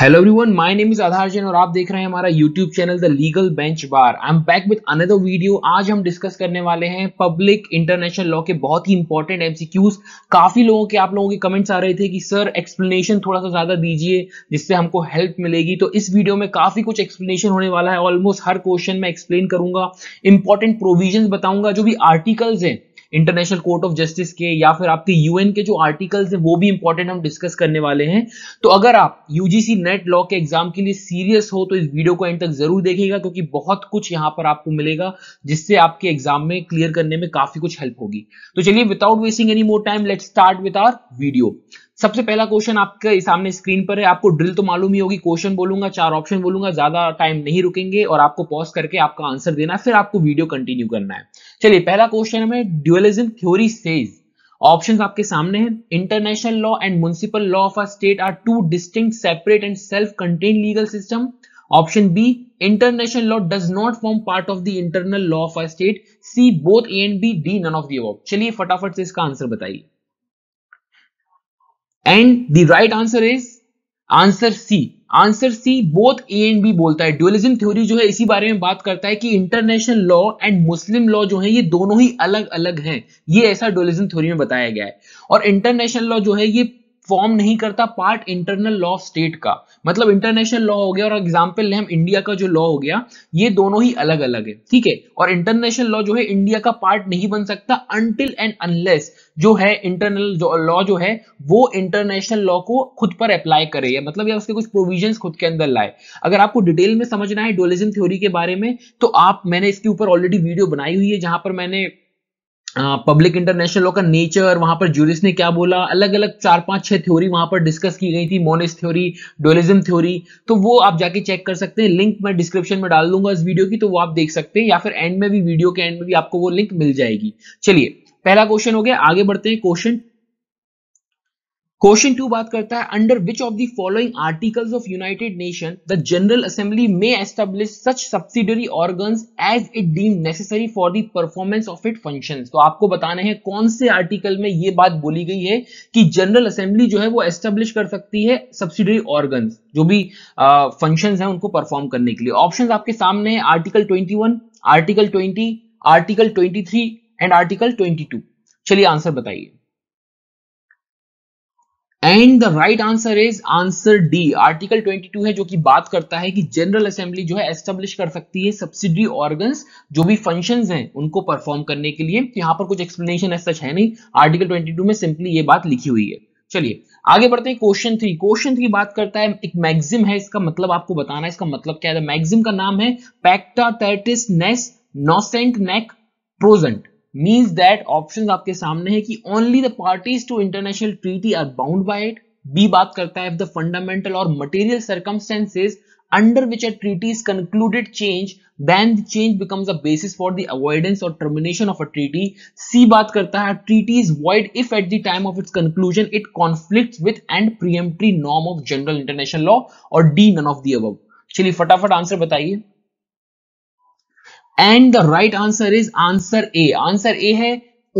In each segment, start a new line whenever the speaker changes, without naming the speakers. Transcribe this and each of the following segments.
Hello everyone my name is Aadhar Jain और आप देख रहे हैं हमारा YouTube channel the legal bench bar I am back with another video आज हम डिस्कस करने वाले हैं पब्लिक इंटरनेशनल लॉ के बहुत ही इंपॉर्टेंट एमसीक्यूज काफी लोगों के आप लोगों के कमेंट्स आ रहे थे कि सर एक्सप्लेनेशन थोड़ा सा ज्यादा दीजिए जिससे हमको हेल्प मिलेगी तो इस वीडियो में काफी कुछ एक्सप्लेनेशन होने वाला है ऑलमोस्ट हर क्वेश्चन में एक्सप्लेन करूंगा इंपॉर्टेंट प्रोविजन बताऊंगा जो भी आर्टिकल्स हैं इंटरनेशनल कोर्ट ऑफ जस्टिस के या फिर आपके यूएन के जो आर्टिकल्स हैं वो भी इंपॉर्टेंट हम डिस्कस करने वाले हैं तो अगर आप यूजीसी नेट लॉ के एग्जाम के लिए सीरियस हो तो इस वीडियो को एंड तक जरूर देखिएगा क्योंकि बहुत कुछ यहाँ पर आपको मिलेगा जिससे आपके एग्जाम में क्लियर करने में काफी कुछ हेल्प होगी तो चलिए without wasting any more time let start with our video सबसे पहला क्वेश्चन आपके सामने स्क्रीन पर है आपको ड्रिल तो मालूम ही होगी क्वेश्चन बोलूंगा चार ऑप्शन बोलूंगा ज्यादा टाइम नहीं रुकेंगे और आपको पॉज करके आपका आंसर देना है फिर आपको वीडियो कंटिन्यू करना है चलिए पहला क्वेश्चन हमें ड्यूअलिज्म थ्योरी सेज ऑप्शन आपके सामने हैं international law and municipal law of a state are two distinct separate and self contained legal system option B international law does not form part of the internal law of a state C both A and B D none of the चलिए फटाफट से इसका answer बताइए and the right answer is answer C answer C both A and B बोलता है dualism theory जो है इसी बारे में बात करता है कि international law and Muslim law जो है ये दोनों ही अलग अलग हैं ये ऐसा ड्यूलिज्म थ्योरी में बताया गया है और इंटरनेशनल लॉ जो है ये फॉर्म नहीं करता part internal law of state का मतलब इंटरनेशनल लॉ हो गया और एग्जाम्पल ले हम इंडिया का जो लॉ हो गया ये दोनों ही अलग अलग है ठीक है और इंटरनेशनल लॉ जो है इंडिया का पार्ट नहीं बन सकता अनटिल एंड अनलेस जो है इंटरनल लॉ जो है वो इंटरनेशनल लॉ को खुद पर अप्लाई करे या मतलब या उसके कुछ प्रोविजंस खुद के अंदर लाए अगर आपको डिटेल में समझना है डोलिज्म थ्योरी के बारे में तो आप मैंने इसके ऊपर ऑलरेडी वीडियो बनाई हुई है जहां पर मैंने पब्लिक इंटरनेशनल लॉ का नेचर वहां पर जूरिस ने क्या बोला अलग अलग चार पांच छह थ्योरी वहां पर डिस्कस की गई थी मोनिस थ्योरी डोलिज्म थ्योरी तो वो आप जाके चेक कर सकते हैं लिंक मैं डिस्क्रिप्शन में डाल दूंगा इस वीडियो की तो वो आप देख सकते हैं या फिर एंड में भी वीडियो के एंड में भी आपको वो लिंक मिल जाएगी चलिए पहला क्वेश्चन हो गया आगे बढ़ते हैं क्वेश्चन क्वेश्चन टू बात करता है under which of the following articles of United Nation the general Assembly may establish such subsidiary organs as it deem necessary for the performance of it functions तो आपको बताना है कौन से आर्टिकल में ये बात बोली गई है कि जनरल असेंबली जो है वो एस्टेब्लिश कर सकती है सब्सिडरी ऑर्गन जो भी फंक्शन uh, है उनको परफॉर्म करने के लिए ऑप्शन आपके सामने है article twenty one article twenty article twenty three and article twenty two चलिए आंसर बताइए and the right answer is answer D article 22 है जो कि बात करता है कि जनरल असेंबली जो है एस्टेब्लिश कर सकती है सब्सिडी ऑर्गन जो भी फंक्शन हैं उनको परफॉर्म करने के लिए यहां पर कुछ एक्सप्लेनेशन ऐसा है नहीं आर्टिकल 22 में सिंपली ये बात लिखी हुई है चलिए आगे बढ़ते हैं क्वेश्चन थ्री क्वेश्चन थ्री बात करता है एक मैग्जिम है इसका मतलब आपको बताना है इसका मतलब क्या है मैग्जिम का नाम है pacta tertiis nec nocent nec prosunt means that option आपके सामने है कि only the parties to international treaty are bound by it B बात करता है द फंडामेंटल और material circumstances under which a treaty is concluded change then the change becomes a basis for the avoidance or termination of a treaty c बात करता है treaty is void if at the time of its conclusion it conflicts with and preemptory norm of general international law और d none of the above चलिए फटाफट answer बताइए and the right answer is answer A answer A है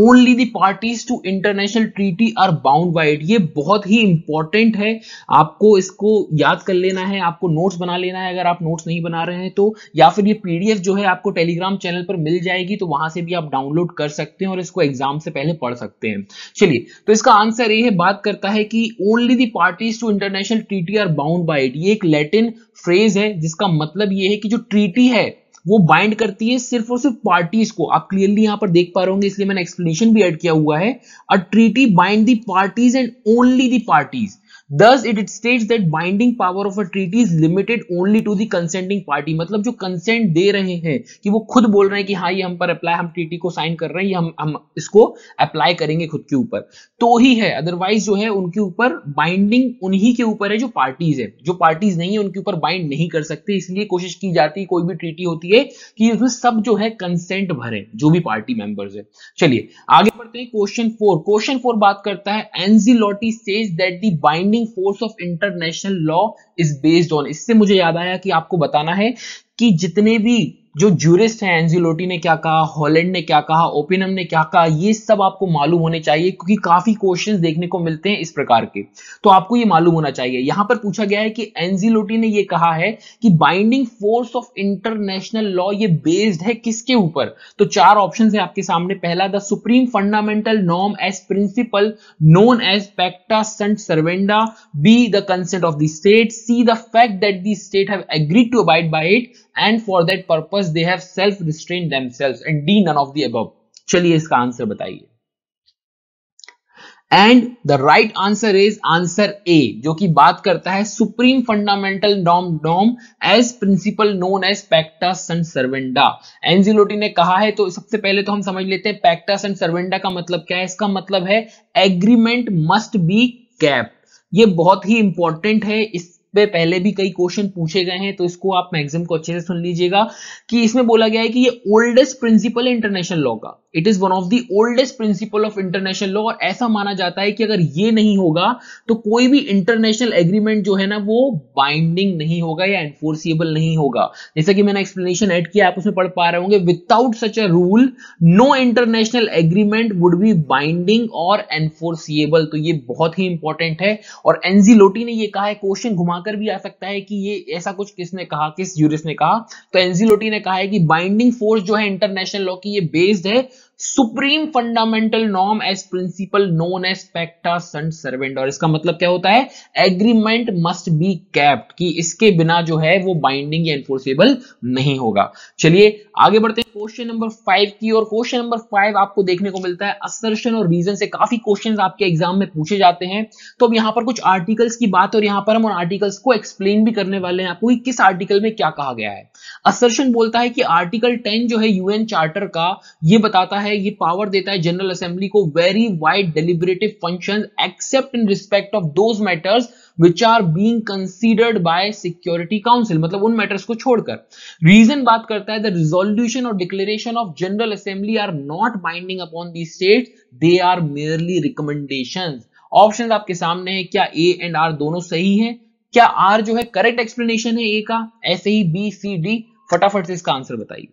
only the parties to international treaty are bound by it ये बहुत ही important है आपको इसको याद कर लेना है आपको नोट्स बना लेना है अगर आप नोट्स नहीं बना रहे हैं तो या फिर ये पीडीएफ जो है आपको टेलीग्राम चैनल पर मिल जाएगी तो वहां से भी आप डाउनलोड कर सकते हैं और इसको एग्जाम से पहले पढ़ सकते हैं चलिए तो इसका आंसर ये है बात करता है कि only the parties to international treaty are bound by it ये एक लैटिन फ्रेज है जिसका मतलब ये है कि जो ट्रीटी है वो बाइंड करती है सिर्फ और सिर्फ पार्टीज को आप क्लियरली यहां पर देख पा रहे होंगे इसलिए मैंने एक्सप्लेनेशन भी ऐड किया हुआ है a treaty bind the parties and only the parties thus it states that binding power of a treaty is limited only to the consenting party मतलब जो कंसेंट दे रहे हैं कि वो खुद बोल रहे हैं कि हाँ ये हम पर अप्लाई हम ट्रीटी को साइन कर रहे हैं हम हम इसको अप्लाई करेंगे खुद के ऊपर तो ही है अदरवाइज जो है उनके ऊपर बाइंडिंग उन्हीं के ऊपर है जो पार्टीज है जो पार्टीज नहीं है उनके ऊपर बाइंड नहीं कर सकते इसलिए कोशिश की जाती है कोई भी ट्रीटी होती है कि उसमें सब जो है कंसेंट भरे जो भी पार्टी मेंबर्स है चलिए आगे बढ़ते हैं क्वेश्चन फोर क्वेश्चन फोर बात करता है Anzilotti says that the binding governing force of international law is based on इससे मुझे याद आया कि आपको बताना है कि जितने भी जो जूरिस्ट हैं एनजीलोटी ने क्या कहा हॉलैंड ने क्या कहा ओपिनम ने क्या कहा ये सब आपको मालूम होने चाहिए क्योंकि काफी क्वेश्चंस देखने को मिलते हैं इस प्रकार के तो आपको ये मालूम होना चाहिए यहां पर पूछा गया है कि एनजीलोटी ने ये कहा है कि binding force of international law ये बेस्ड है किसके ऊपर तो चार ऑप्शन है आपके सामने पहला the supreme fundamental norm as principle known as pacta sunt servanda B the consent of the state C the fact that the state have agreed to abide it and for that purpose because they have self restrain themselves and D none of the above चलिए इसका answer बताइए and the right answer is answer A जो कि बात करता है supreme fundamental norm norm as principle known as pacta sunt servanda Anzilotti ने कहा है तो सबसे पहले तो हम समझ लेते हैं पैक्टा सन सर्वेंडा का मतलब क्या है इसका मतलब है एग्रीमेंट मस्ट बी कैप ये बहुत ही इंपॉर्टेंट है इस पे पहले भी कई क्वेश्चन पूछे गए हैं तो इसको आप मैक्सिम को अच्छे से सुन लीजिएगा कि इसमें बोला गया है कि ये ओल्डेस्ट प्रिंसिपल है इंटरनेशनल लॉ का it is one of the oldest principle of international law और ऐसा माना जाता है कि अगर ये नहीं होगा तो कोई भी इंटरनेशनल एग्रीमेंट जो है ना वो बाइंडिंग नहीं होगा या एनफोर्सिएबल नहीं होगा जैसा कि मैंने एक्सप्लेनेशन एड किया आप उसमें पढ़ पा रहे होंगे without such a rule no international agreement would be binding और एनफोर्सिएबल तो ये बहुत ही इंपॉर्टेंट है और एनजी लोटी ने यह कहा है क्वेश्चन घुमा आकर भी आ सकता है कि ये ऐसा कुछ किसने कहा किस यूरिस ने कहा तो एनजीलोटी ने कहा है कि बाइंडिंग फोर्स जो है इंटरनेशनल लॉ की ये बेस्ड है supreme fundamental norm as principle known as pacta sunt servanda और इसका मतलब क्या होता है एग्रीमेंट मस्ट बी कैप्ट कि इसके बिना जो है वो बाइंडिंग या एनफोर्सेबल नहीं होगा चलिए आगे बढ़ते हैं क्वेश्चन नंबर फाइव की और क्वेश्चन नंबर फाइव आपको देखने को मिलता है असर्शन और रीजन से काफी क्वेश्चंस आपके एग्जाम में पूछे जाते हैं तो अब यहाँ पर कुछ आर्टिकल्स की बात और यहाँ पर हम उन आर्टिकल्स को एक्सप्लेन भी करने वाले हैं आपको कि किस आर्टिकल में क्या कहा गया है असर्शन बोलता है कि आर्टिकल टेन जो है यूएन चार्टर का ये बताता है ये पावर देता है जनरल असेंबली को very wide deliberative function except in respect of those matters which are being considered by security Council मतलब उन मैटर्स को छोड़कर रीजन बात करता है द रिजोल्यूशन और declaration of general Assembly are not binding upon the state they are merely recommendation option आपके सामने है क्या ए एंड आर दोनों सही है क्या आर जो है करेक्ट एक्सप्लेनेशन है ए का ऐसे ही बी सी डी फटाफट से इसका आंसर बताइए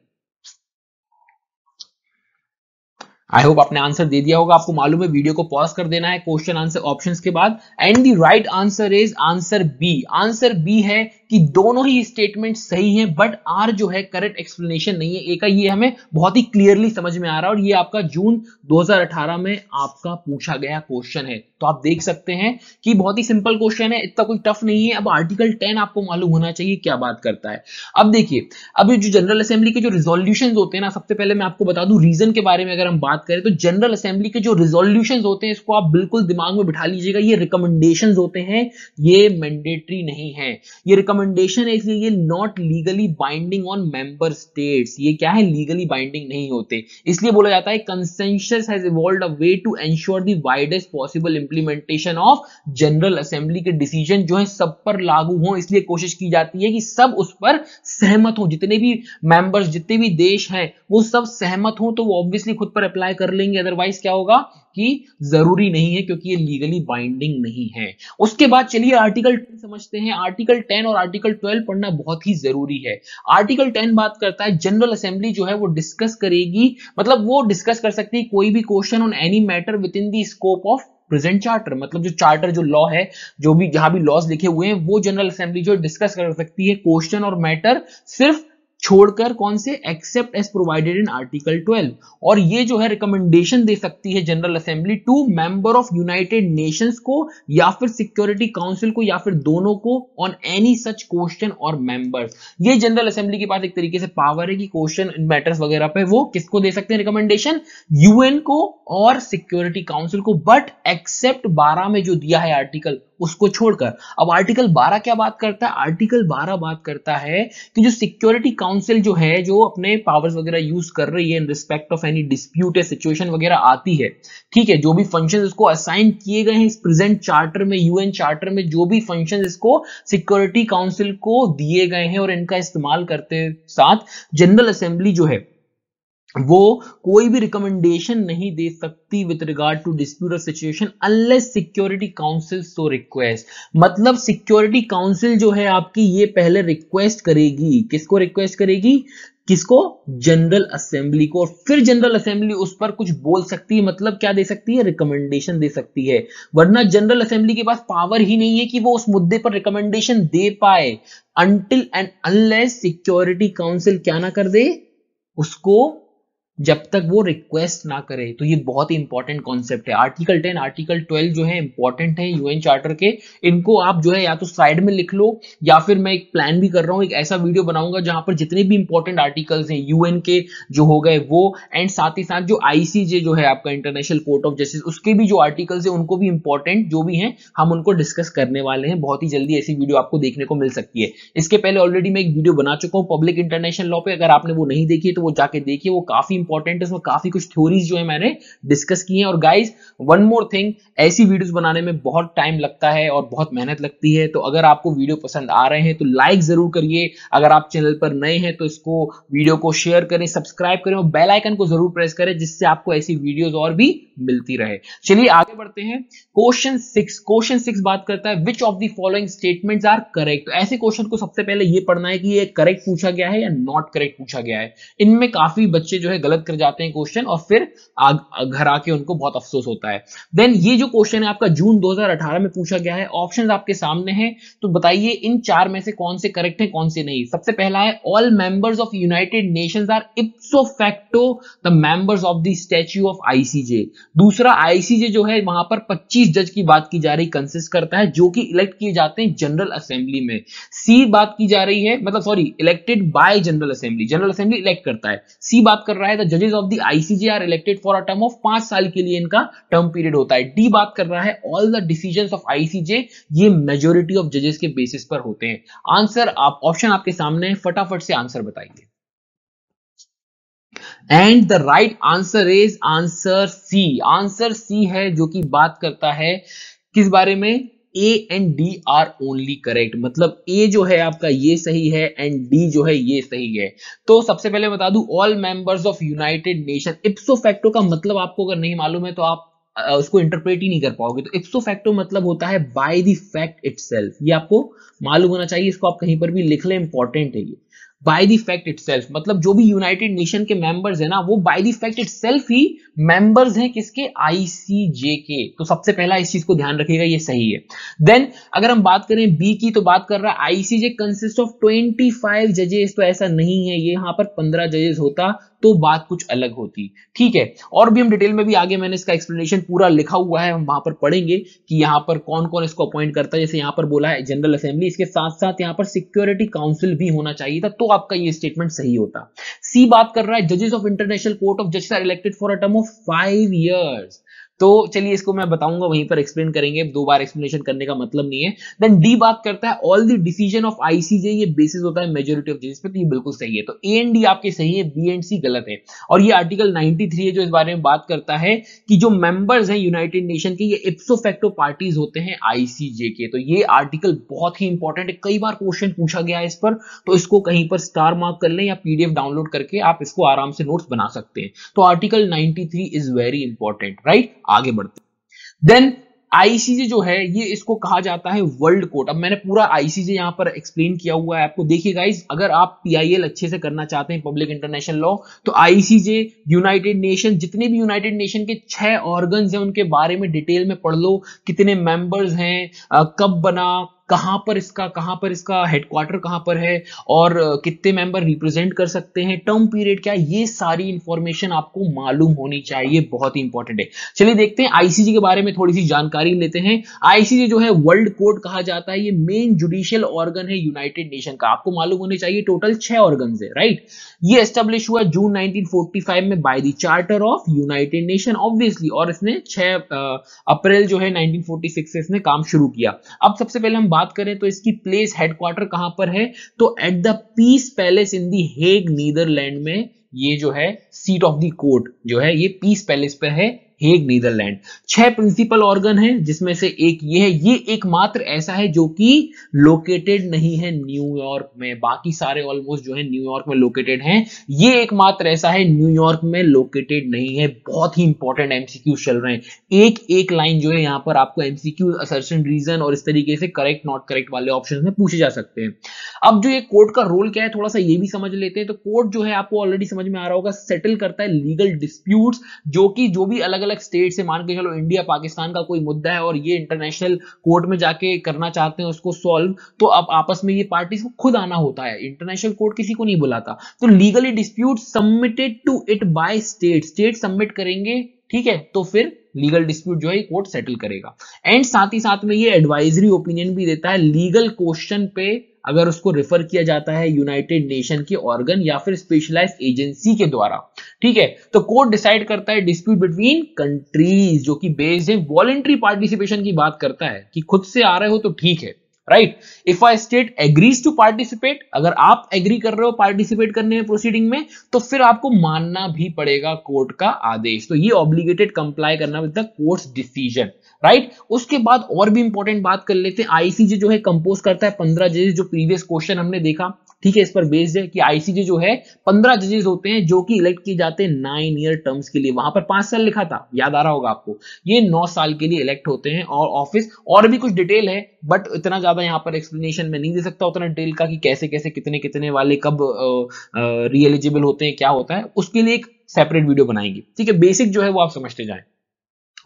आई होप आपने आंसर दे दिया होगा आपको मालूम है वीडियो को पॉज कर देना है क्वेश्चन आंसर ऑप्शन के बाद and the right answer is answer B answer B है कि दोनों ही स्टेटमेंट सही हैं बट आर जो है करेक्ट एक्सप्लेनेशन नहीं है एक ये हमें बहुत ही क्लियरली समझ में आ रहा है और ये आपका जून 2018 में आपका पूछा गया क्वेश्चन है तो आप देख सकते हैं कि बहुत ही सिंपल क्वेश्चन है इतना कोई टफ नहीं है अब आर्टिकल 10 आपको मालूम होना चाहिए क्या बात करता है अब देखिए अब जो जनरल असेंबली के जो रिजोल्यूशन होते हैं ना सबसे पहले मैं आपको बता दू रीजन के बारे में अगर हम बात बात करें तो जनरल असेंबली के जो रिजोल्यूशन होते हैं इसको आप बिल्कुल दिमाग में बिठा लीजिएगा ये रिकमेंडेशन होते हैं ये मैंडेटरी नहीं है ये रिकमेंडेशन है इसलिए ये not legally binding on member states ये क्या है लीगली बाइंडिंग नहीं होते इसलिए बोला जाता है consensus has evolve a way to ensure the widest possible implementation of general Assembly के डिसीजन जो है सब पर लागू हो इसलिए कोशिश की जाती है कि सब उस पर सहमत हो जितने भी मेंबर्स जितने भी देश हैं वो सब सहमत हो तो वो ऑब्वियसली खुद पर अप्लाई अप्लाई कर लेंगे अदरवाइज क्या होगा कि जरूरी नहीं है क्योंकि ये लीगली बाइंडिंग नहीं है उसके बाद चलिए आर्टिकल टेन समझते हैं आर्टिकल टेन और आर्टिकल ट्वेल्व पढ़ना बहुत ही जरूरी है आर्टिकल टेन बात करता है जनरल असेंबली जो है वो डिस्कस करेगी मतलब वो डिस्कस कर सकती है कोई भी question on any matter within the scope of present charter मतलब जो चार्टर जो लॉ है जो भी जहां भी लॉज लिखे हुए हैं वो जनरल असेंबली जो डिस्कस कर सकती है क्वेश्चन और मैटर सिर्फ छोड़कर कौन से except as provided in article 12 और ये जो है रिकमेंडेशन दे सकती है General Assembly to member of United Nations को या फिर सिक्योरिटी काउंसिल को या फिर दोनों को ऑन एनी सच क्वेश्चन और मेंबर्स ये जनरल असेंबली के पास एक तरीके से पावर है कि क्वेश्चन मैटर्स वगैरह पे वो किसको दे सकते हैं रिकमेंडेशन यूएन को और सिक्योरिटी काउंसिल को बट एक्सेप्ट बारह में जो दिया है आर्टिकल उसको छोड़कर अब आर्टिकल 12 क्या बात करता है आर्टिकल 12 बात करता है कि जो सिक्योरिटी काउंसिल जो है जो अपने पावर्स वगैरह यूज कर रही है in respect of any dispute या सिचुएशन वगैरह आती है ठीक है जो भी फंक्शन इसको असाइन किए गए हैं इस प्रेजेंट चार्टर में यूएन चार्टर में जो भी फंक्शन इसको सिक्योरिटी काउंसिल को दिए गए हैं और इनका इस्तेमाल करते साथ जनरल असेंबली जो है वो कोई भी रिकमेंडेशन नहीं दे सकती विद रिगार्ड टू डिस्प्यूट और situation unless Security Council so request मतलब सिक्योरिटी काउंसिल जो है आपकी ये पहले रिक्वेस्ट करेगी किसको रिक्वेस्ट करेगी किसको जनरल असेंबली को और फिर जनरल असेंबली उस पर कुछ बोल सकती है मतलब क्या दे सकती है रिकमेंडेशन दे सकती है वरना जनरल असेंबली के पास पावर ही नहीं है कि वो उस मुद्दे पर रिकमेंडेशन दे पाए until and unless Security Council क्या ना कर दे उसको जब तक वो रिक्वेस्ट ना करे तो ये बहुत ही इंपॉर्टेंट कॉन्सेप्ट है आर्टिकल 10 आर्टिकल 12 जो है इंपॉर्टेंट है यूएन चार्टर के इनको आप जो है या तो साइड में लिख लो या फिर मैं एक प्लान भी कर रहा हूँ एक ऐसा वीडियो बनाऊंगा जहां पर जितने भी इंपॉर्टेंट आर्टिकल्स हैं यूएन के जो हो गए वो एंड साथ ही साथ जो आईसीजे जो है आपका इंटरनेशनल कोर्ट ऑफ जस्टिस उसके भी जो आर्टिकल्स है उनको भी इंपॉर्टेंट जो भी है हम उनको डिस्कस करने वाले हैं बहुत ही जल्दी ऐसी वीडियो आपको देखने को मिल सकती है इसके पहले ऑलरेडी मैं एक वीडियो बना चुका हूँ पब्लिक इंटरनेशनल लॉ पे अगर आपने वो नहीं देखी तो वो जाके देखिए वो काफी इंपॉर्टेंट है उसमें काफी कुछ थ्योरीज जो है मैंने डिस्कस की हैं और गाइज वन मोर थिंग ऐसी वीडियोस बनाने में बहुत टाइम लगता है और बहुत मेहनत लगती है तो अगर आपको वीडियो पसंद आ रहे हैं तो लाइक जरूर करिए अगर आप चैनल पर नए हैं तो इसको वीडियो को शेयर करें सब्सक्राइब करें और बेल आइकन को जरूर प्रेस करें जिससे आपको ऐसी वीडियोज और भी मिलती रहे चलिए आगे बढ़ते हैं क्वेश्चन सिक्स क्वेश्चन सिक्स बात करता है which of the following statements are correct ऐसे क्वेश्चन को सबसे पहले ये पढ़ना है कि ये करेक्ट पूछा गया है या नॉट करेक्ट पूछा गया है इनमें काफी बच्चे जो है गलत गलत कर जाते हैं क्वेश्चन और फिर घर आके उनको बहुत अफसोस होता है देन ये जो क्वेश्चन है आपका जून 2018 में पूछा गया है ऑप्शंस आपके सामने हैं तो बताइए इन चार में से कौन से करेक्ट है कौन से नहीं सबसे पहला है all members of United Nation are ipso facto the members of the statute of ICJ दूसरा आईसीजे जो है वहां पर 25 जज की बात की जा रही कंसिस्ट करता है जो कि इलेक्ट किए जाते हैं जनरल असेंबली में सी बात की जा रही है मतलब sorry elected by General Assembly General Assembly elect करता है सी बात कर रहा है द जजेस of the ICJ are elected for a term of पांच साल के लिए इनका टर्म पीरियड होता है डी बात कर रहा है all the decision of ICJ ये मेजोरिटी ऑफ जजेस के बेसिस पर होते हैं आंसर आप ऑप्शन आपके सामने है फटाफट से आंसर बताइए and the right answer is answer C answer C है जो कि बात करता है किस बारे में A and D are only correct मतलब ए जो है आपका ये सही है एंड डी जो है ये सही है तो सबसे पहले बता दू all members of United Nation ipso facto का मतलब आपको अगर नहीं मालूम है तो आप उसको इंटरप्रेट ही नहीं कर पाओगे तो इप्सो फैक्टो मतलब होता है बाय द फैक्ट इटसेल्फ ये आपको मालूम होना चाहिए इसको आप कहीं पर भी लिख ले इंपॉर्टेंट है ये बाय द फैक्ट इट मतलब जो भी यूनाइटेड नेशन के मेंबर्स है ना वो बाय द फैक्ट इट ही मेंबर्स हैं किसके आईसीजे के तो सबसे पहला इस चीज को ध्यान रखिएगा ये सही है देन अगर हम बात करें बी की तो बात कर रहा है आईसीजे कंसिस्ट ऑफ 25 जजेस तो ऐसा नहीं है ये यहां पर 15 जजेस होता तो बात कुछ अलग होती ठीक है और भी हम डिटेल में भी आगे मैंने इसका एक्सप्लेनेशन पूरा लिखा हुआ है हम वहां पर पढ़ेंगे कि यहाँ पर कौन कौन इसको अपॉइंट करता है जैसे यहाँ पर बोला है जनरल असेंबली इसके साथ साथ यहाँ पर सिक्योरिटी काउंसिल भी होना चाहिए था तो आपका ये स्टेटमेंट सही होता सी बात कर रहा है जजेस of International Court of Justice are elected for a term of five years तो चलिए इसको मैं बताऊंगा वहीं पर एक्सप्लेन करेंगे दो बार एक्सप्लेनेशन करने का मतलब नहीं है देन डी बात करता है all the decision of ICJ ये बेसिस होता है मेजोरिटी ऑफ जजेस पे तो ये बिल्कुल सही है तो ए एंड डी आपके सही है बी एंड सी गलत है और ये आर्टिकल 93 है जो इस बारे में बात करता है कि जो मेंबर्स हैं यूनाइटेड नेशन के ये इप्सोफेक्टो पार्टीज होते हैं आईसीजे के तो ये आर्टिकल बहुत ही इंपॉर्टेंट है कई बार क्वेश्चन पूछा गया है इस पर तो इसको कहीं पर स्टार मार्क कर लें या पीडीएफ डाउनलोड करके आप इसको आराम से नोट्स बना सकते हैं तो article three is very important right आगे बढ़ते देन आईसीजे जो है ये इसको कहा जाता है वर्ल्ड कोर्ट अब मैंने पूरा आईसीजे यहाँ पर एक्सप्लेन किया हुआ है आपको देखिए गाइज अगर आप पीआईएल अच्छे से करना चाहते हैं पब्लिक इंटरनेशनल लॉ तो आईसीजे यूनाइटेड नेशन जितने भी यूनाइटेड नेशन के छह ऑर्गन्स हैं उनके बारे में डिटेल में पढ़ लो कितने मेंबर्स हैं कब बना कहाँ पर इसका कहाँ पर इसका हेडक्वार्टर कहाँ पर है और कितने मेंबर रिप्रेजेंट कर सकते हैं टर्म पीरियड क्या है ये सारी इंफॉर्मेशन आपको मालूम होनी चाहिए बहुत ही इंपॉर्टेंट है चलिए देखते हैं आईसीजी के बारे में थोड़ी सी जानकारी लेते हैं आईसीजी जो है वर्ल्ड कोर्ट कहा जाता है ये मेन जुडिशियल ऑर्गन है यूनाइटेड नेशन का आपको मालूम होने चाहिए टोटल छह ऑर्गन है राइट ये एस्टेब्लिश हुआ जून नाइनटीन में by the charter of United Nation obviously और इसने छह अप्रैल जो है नाइनटीन से इसने काम शुरू किया अब सबसे पहले हम बात करें तो इसकी प्लेस हेडक्वार्टर कहां पर है तो at the Peace Palace in the Hague Netherland में ये जो है सीट ऑफ द कोर्ट जो है ये पीस पैलेस पर है हेग नीदरलैंड छह प्रिंसिपल ऑर्गन है जिसमें से एक ये है ये एकमात्र ऐसा है जो कि लोकेटेड नहीं है न्यूयॉर्क में बाकी सारे ऑलमोस्ट जो है न्यूयॉर्क में लोकेटेड हैं ये एकमात्र ऐसा है न्यूयॉर्क में लोकेटेड नहीं है बहुत ही इंपॉर्टेंट एमसीक्यू चल रहे हैं एक एक लाइन जो है यहाँ पर आपको एमसीक्यू असर्शन रीजन और इस तरीके से करेक्ट नॉट करेक्ट वाले ऑप्शन में पूछे जा सकते हैं अब जो ये कोर्ट का रोल क्या है थोड़ा सा ये भी समझ लेते हैं तो कोर्ट जो है आपको ऑलरेडी समझ में आ रहा होगा सेटल करता है लीगल डिस्प्यूट जो कि जो भी अलग अलग स्टेट से मान के चलो इंडिया पाकिस्तान का कोई मुद्दा है और ये इंटरनेशनल कोर्ट में जाके करना चाहते हैं उसको सॉल्व तो अब आपस में ये पार्टीज को खुद आना होता है इंटरनेशनल कोर्ट किसी को नहीं बुलाता तो legally dispute submitted to it by state state submit करेंगे ठीक है तो फिर लीगल डिस्प्यूट जो है कोर्ट सेटल करेगा एंड साथ ही साथ में ये एडवाइजरी ओपिनियन भी देता है लीगल क्वेश्चन पे अगर उसको रेफर किया जाता है यूनाइटेड नेशन के ऑर्गन या फिर स्पेशलाइज्ड एजेंसी के द्वारा ठीक है तो कोर्ट डिसाइड करता है डिस्प्यूट बिटवीन कंट्रीज जो कि बेस्ड है वॉलेंट्री पार्टिसिपेशन की बात करता है कि खुद से आ रहे हो तो ठीक है right if I state agrees to participate अगर आप एग्री कर रहे हो पार्टिसिपेट करने में प्रोसीडिंग में तो फिर आपको मानना भी पड़ेगा कोर्ट का आदेश तो ये ऑब्लिगेटेड कंप्लाई करना with the court's decision right उसके बाद और भी इंपॉर्टेंट बात कर लेते हैं आईसीजे जो है कंपोज करता है पंद्रह जजेस जो प्रीवियस क्वेश्चन हमने देखा ठीक है इस पर बेस्ड है कि आईसीजे जो है पंद्रह जजेस होते हैं जो कि इलेक्ट किए जाते हैं नाइन ईयर टर्म्स के लिए वहां पर पांच साल लिखा था याद आ रहा होगा आपको ये नौ साल के लिए इलेक्ट होते हैं और ऑफिस और भी कुछ डिटेल है बट इतना ज्यादा यहाँ पर एक्सप्लेनेशन में नहीं दे सकता उतना डिटेल का कि कैसे कैसे कितने कितने वाले कब री एलिजिबल होते हैं क्या होता है उसके लिए एक सेपरेट वीडियो बनाएंगे ठीक है बेसिक जो है वो आप समझते जाए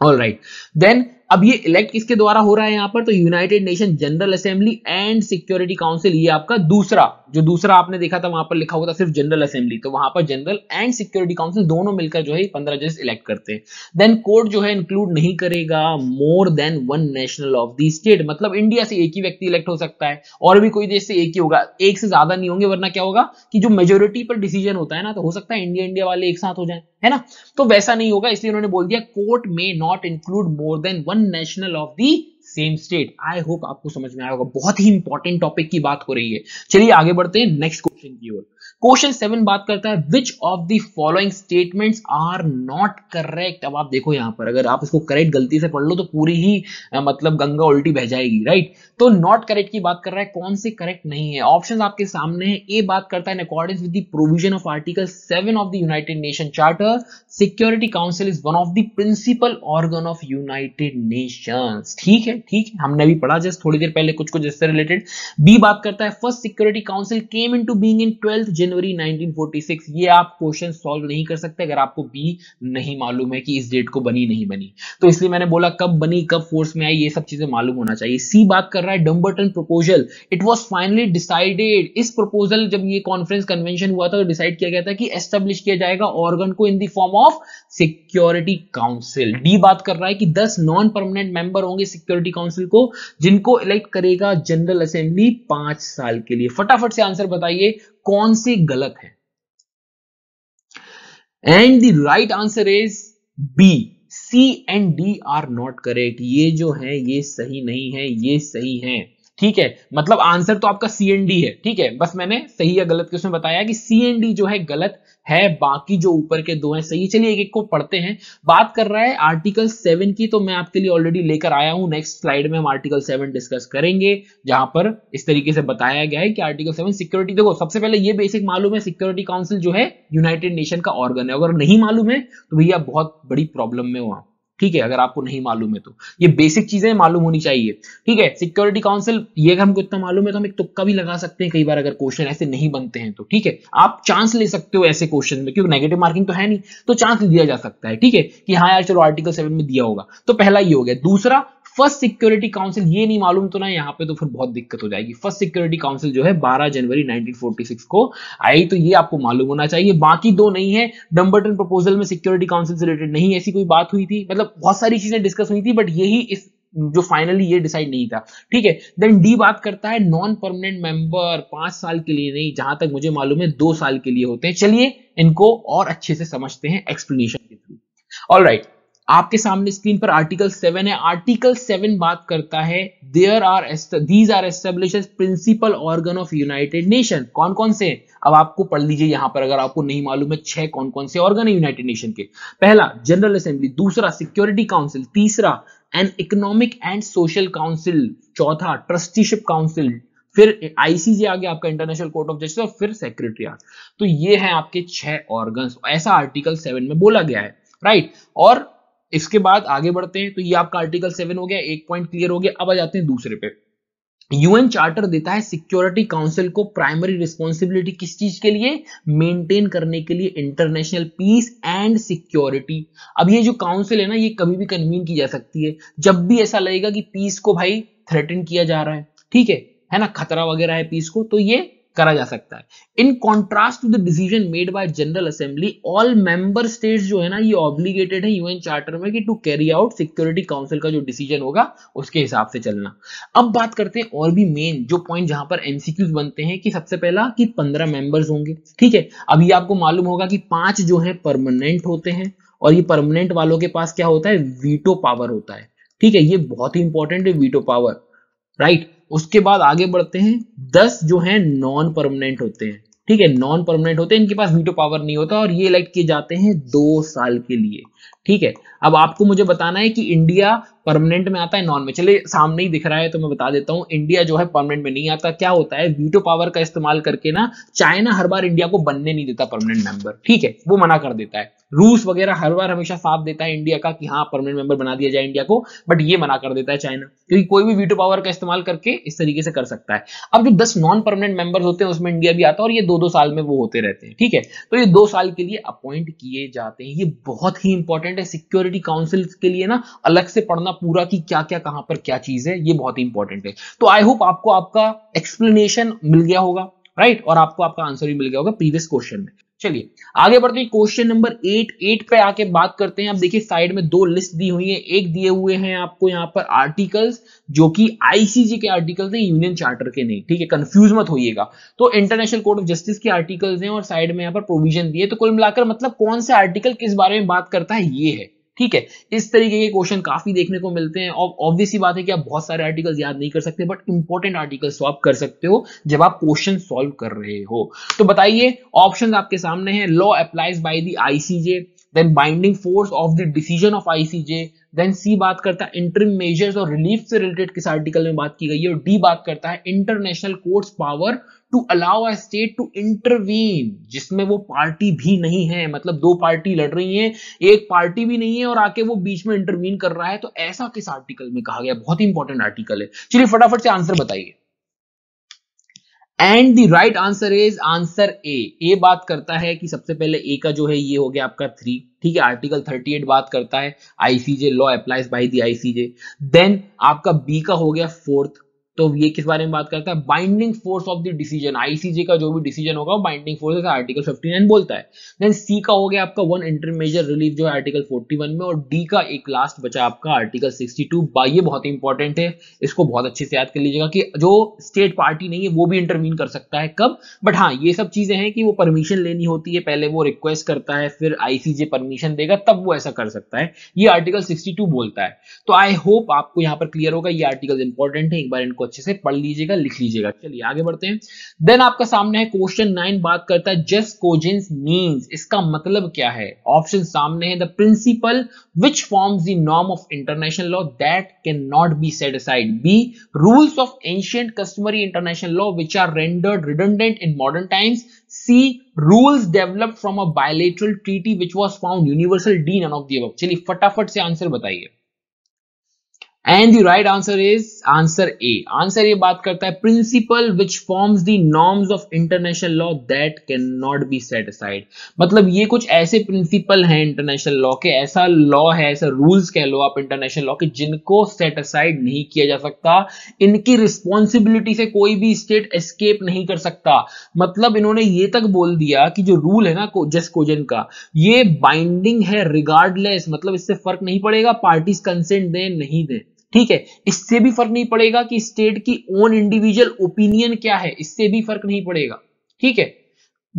ऑल राइट देन अब ये इलेक्ट किसके द्वारा हो रहा है यहां पर तो United Nation General Assembly and Security Council ये आपका दूसरा जो दूसरा आपने देखा था वहां पर लिखा हुआ था सिर्फ जनरल असेंबली तो वहां पर जनरल एंड सिक्योरिटी काउंसिल दोनों मिलकर जो है पंद्रह जज इलेक्ट करते हैं देन कोर्ट जो है इंक्लूड नहीं करेगा more than one national of the state मतलब इंडिया से एक ही व्यक्ति इलेक्ट हो सकता है और भी कोई देश से एक ही होगा एक से ज्यादा नहीं होंगे वरना क्या होगा कि जो मेजोरिटी पर डिसीजन होता है ना तो हो सकता है इंडिया इंडिया वाले एक साथ हो जाए है ना तो वैसा नहीं होगा इसलिए उन्होंने बोल दिया कोर्ट में not include more than one national of the same state I hope आपको समझ में आया होगा बहुत ही इंपॉर्टेंट टॉपिक की बात हो रही है चलिए आगे बढ़ते हैं नेक्स्ट क्वेश्चन की ओर क्वेश्चन सेवन बात करता है which of the following statements are not correct अब आप देखो यहां पर अगर आप इसको करेक्ट गलती से पढ़ लो तो पूरी ही मतलब गंगा उल्टी बह जाएगी राइट तो नॉट करेक्ट की बात कर रहा है कौन से करेक्ट नहीं है ऑप्शन आपके सामने है ए बात करता है in according with the provision of article seven of the United Nation charter Security Council is one of the principal organ of United Nation ठीक है ठीक है हमने भी पढ़ा जस्ट थोड़ी देर पहले कुछ कुछ इससे रिलेटेड बी बात करता है first Security Council came in to being in twelfth January January 1946 ये आप क्वेश्चन सॉल्व नहीं कर सकते अगर आपको बी नहीं मालूम है कि इस डेट को बनी नहीं बनी तो इसलिए मैंने बोला कब बनी कब फोर्स में आई ये सब चीजें मालूम होना चाहिए सी बात कर रहा है Dumbarton proposal it was finally decided इस प्रपोजल जब ये कॉन्फ्रेंस कन्वेंशन हुआ था डिसाइड तो किया गया था कि एस्टेब्लिश किया जाएगा ऑर्गन को in the form of security Council D बात कर रहा है कि दस नॉन परमानेंट मेंबर होंगे सिक्योरिटी काउंसिल को जिनको इलेक्ट करेगा जनरल असेंबली पांच साल के लिए फटाफट से आंसर बताइए कौन सी गलत है and the right answer is B C and D are not correct ये जो है ये सही नहीं है ये सही है ठीक है मतलब आंसर तो आपका सी एन डी है ठीक है बस मैंने सही या गलत क्वेश्चन बताया कि सी एन डी जो है गलत है बाकी जो ऊपर के दो हैं सही चलिए एक एक को पढ़ते हैं बात कर रहा है आर्टिकल सेवन की तो मैं आपके लिए ऑलरेडी लेकर आया हूं नेक्स्ट स्लाइड में हम आर्टिकल सेवन डिस्कस करेंगे जहां पर इस तरीके से बताया गया है कि आर्टिकल सेवन सिक्योरिटी देखो सबसे पहले ये बेसिक मालूम है सिक्योरिटी काउंसिल जो है यूनाइटेड नेशन का ऑर्गन है अगर नहीं मालूम है तो भैया बहुत बड़ी प्रॉब्लम में हुआ ठीक है अगर आपको नहीं मालूम है तो ये बेसिक चीजें मालूम होनी चाहिए ठीक है सिक्योरिटी काउंसिल ये अगर हमको इतना मालूम है तो हम एक तुक्का भी लगा सकते हैं कई बार अगर क्वेश्चन ऐसे नहीं बनते हैं तो ठीक है आप चांस ले सकते हो ऐसे क्वेश्चन में क्योंकि नेगेटिव मार्किंग तो है नहीं तो चांस दिया जा सकता है ठीक है कि हाँ यार चलो आर्टिकल सेवन में दिया होगा तो पहला ये हो गया दूसरा फर्स्ट सिक्योरिटी काउंसिल ये नहीं मालूम तो ना यहाँ पे तो फिर बहुत दिक्कत हो जाएगी फर्स्ट सिक्योरिटी काउंसिल जो है 12 जनवरी 1946 को आई तो ये आपको मालूम होना चाहिए बाकी दो नहीं है डम्बर्टन प्रपोजल में सिक्योरिटी काउंसिल से रिलेटेड नहीं ऐसी कोई बात हुई थी मतलब बहुत सारी चीजें डिस्कस हुई थी बट यही इस जो फाइनली ये डिसाइड नहीं था ठीक है देन डी बात करता है नॉन परमानेंट मेंबर पांच साल के लिए नहीं जहां तक मुझे मालूम है दो साल के लिए होते हैं चलिए इनको और अच्छे से समझते हैं एक्सप्लेनेशन के थ्रू ऑल राइट आपके सामने स्क्रीन पर आर्टिकल सेवन है आर्टिकल सेवन बात करता है there are these are establish principal organ of United Nation कौन कौन से अब आपको पढ़ लीजिए यहां पर अगर आपको नहीं मालूम है छह कौन कौन से ऑर्गन है यूनाइटेड नेशन के पहला जनरल असेंबली दूसरा सिक्योरिटी काउंसिल तीसरा an economic and social council चौथा ट्रस्टीशिप काउंसिल फिर आईसीजे आ गया आपका इंटरनेशनल कोर्ट ऑफ जस्टिस और फिर सेक्रेटरिया तो ये है आपके छह ऑर्गन ऐसा आर्टिकल सेवन में बोला गया है राइट और इसके बाद आगे बढ़ते हैं तो ये आपका आर्टिकल सेवन हो गया एक पॉइंट क्लियर हो गया अब आ जाते हैं दूसरे पे यूएन चार्टर देता है सिक्योरिटी काउंसिल को प्राइमरी रिस्पॉन्सिबिलिटी किस चीज के लिए मेंटेन करने के लिए इंटरनेशनल पीस एंड सिक्योरिटी अब ये जो काउंसिल है ना ये कभी भी कन्वीन की जा सकती है जब भी ऐसा लगेगा कि पीस को भाई थ्रेटन किया जा रहा है ठीक है है ना खतरा वगैरह है पीस को तो ये करा जा सकता है in contrast to the decision made by General Assembly all member states जो है ना ये ऑब्लिगेटेड है यूएन चार्टर में कि to carry out Security Council का जो डिसीजन होगा उसके हिसाब से चलना अब बात करते हैं और भी मेन जो पॉइंट जहां पर एमसीक्यूज बनते हैं कि सबसे पहला कि पंद्रह मेंबर्स होंगे ठीक है अभी आपको मालूम होगा कि पांच जो है परमानेंट होते हैं और ये परमानेंट वालों के पास क्या होता है वीटो पावर होता है ठीक है ये बहुत ही इंपॉर्टेंट है वीटो पावर राइट उसके बाद आगे बढ़ते हैं दस जो है नॉन परमानेंट होते हैं ठीक है नॉन परमानेंट होते हैं इनके पास वीटो पावर नहीं होता और ये इलेक्ट किए जाते हैं दो साल के लिए ठीक है अब आपको मुझे बताना है कि इंडिया परमानेंट में आता है नॉन में चले सामने ही दिख रहा है तो मैं बता देता हूं इंडिया जो है परमानेंट में नहीं आता क्या होता है वीटो पावर का इस्तेमाल करके ना चाइना हर बार इंडिया को बनने नहीं देता परमानेंट मेंबर ठीक है वो मना कर देता है रूस वगैरह हर बार हमेशा साफ देता है इंडिया का कि हाँ परमानेंट मेंबर बना दिया जाए इंडिया को बट ये मना कर देता है चाइना क्योंकि कोई भी वीटो पावर का इस्तेमाल करके इस तरीके से कर सकता है अब जो दस नॉन परमानेंट मेंबर होते हैं उसमें इंडिया भी आता है और ये दो दो साल में वो होते रहते हैं ठीक है तो ये दो साल के लिए अपॉइंट किए जाते हैं ये बहुत ही इंपॉर्टेंट इंपॉर्टेंट है सिक्योरिटी काउंसिल के लिए ना अलग से पढ़ना पूरा कि क्या क्या कहां पर क्या चीज है ये बहुत ही इंपॉर्टेंट है तो आई होप आपको आपका एक्सप्लेनेशन मिल गया होगा राइट right? और आपको आपका आंसर भी मिल गया होगा प्रीवियस क्वेश्चन में चलिए आगे बढ़ते हैं क्वेश्चन नंबर एट एट पे आके बात करते हैं आप देखिए साइड में दो लिस्ट दी हुई है एक दिए हुए हैं आपको यहाँ पर आर्टिकल्स जो कि आईसीजी के आर्टिकल्स हैं यूनियन चार्टर के नहीं ठीक है कंफ्यूज मत होइएगा तो इंटरनेशनल कोर्ट ऑफ जस्टिस के आर्टिकल्स हैं और साइड में यहाँ पर प्रोविजन दिए तो कुल मिलाकर मतलब कौन सा आर्टिकल किस बारे में बात करता है ये है ठीक है इस तरीके के क्वेश्चन काफी देखने को मिलते हैं और ऑब्वियसली बात है कि आप बहुत सारे आर्टिकल्स याद नहीं कर सकते बट इंपॉर्टेंट आर्टिकल्स तो आप कर सकते हो जब आप क्वेश्चन सॉल्व कर रहे हो तो बताइए ऑप्शन आपके सामने है law applies by the ICJ then binding force of the decision of ICJ then C बात करता है इंटरम मेजर्स और रिलीफ से रिलेटेड किस आर्टिकल में बात की गई है और डी बात करता है International Court's power to allow a state to intervene जिसमें वो पार्टी भी नहीं है मतलब दो पार्टी लड़ रही है एक पार्टी भी नहीं है और आके वो बीच में इंटरवीन कर रहा है तो ऐसा किस आर्टिकल में कहा गया बहुत ही इंपॉर्टेंट आर्टिकल है चलिए फटाफट से आंसर बताइए and the right answer is answer A A बात करता है कि सबसे पहले ए का जो है ये हो गया आपका थ्री ठीक है आर्टिकल 38 बात करता है ICJ law applies by the ICJ then आपका बी का हो गया फोर्थ तो ये किस बारे में बात करता है binding force of the decision ICJ का जो भी डिसीजन होगा वो बाइंडिंग फोर्स आर्टिकल 59 बोलता है देन सी का हो गया आपका वन इंटरमेजर रिलीफ जो है आर्टिकल 41 में और डी का एक लास्ट बचा आपका आर्टिकल 62 बाय ये बहुत इंपॉर्टेंट है इसको बहुत अच्छे से याद कर लीजिएगा कि जो स्टेट पार्टी नहीं है वो भी इंटरवीन कर सकता है कब बट हाँ ये सब चीजें हैं कि वो परमिशन लेनी होती है पहले वो रिक्वेस्ट करता है फिर आईसीजे परमिशन देगा तब वो ऐसा कर सकता है ये आर्टिकल सिक्सटी बोलता है तो आई होप आपको यहाँ पर क्लियर होगा ये आर्टिकल इंपॉर्टेंट है एक बार इनको को अच्छे से पढ़ लीजिएगा लिख लीजिएगा चलिए आगे बढ़ते हैं देन आपका सामने है क्वेश्चन नाइन बात करता है जस्ट कोजेंस मीन्स इसका मतलब क्या है ऑप्शन सामने है the principle which form the norm of international law that can not be set aside B rules of ancient customary international law which are rendered redundant in modern times C rules developed from a bilateral treaty which was found universal D none of the चलिए फटाफट से answer बताइए and the right answer is answer A answer ये बात करता है principle which forms the norms of international law that can not be set aside मतलब ये कुछ ऐसे प्रिंसिपल हैं इंटरनेशनल लॉ के ऐसा लॉ है ऐसा रूल्स कह लो आप इंटरनेशनल लॉ के जिनको सेट असाइड नहीं किया जा सकता इनकी रिस्पॉन्सिबिलिटी से कोई भी स्टेट एस्केप नहीं कर सकता मतलब इन्होंने ये तक बोल दिया कि जो रूल है ना जस कोजन का ये बाइंडिंग है रिगार्डलेस मतलब इससे फर्क नहीं पड़ेगा पार्टीज कंसेंट दें नहीं दें ठीक है इससे भी फर्क नहीं पड़ेगा कि स्टेट की ओन इंडिविजुअल ओपिनियन क्या है इससे भी फर्क नहीं पड़ेगा ठीक है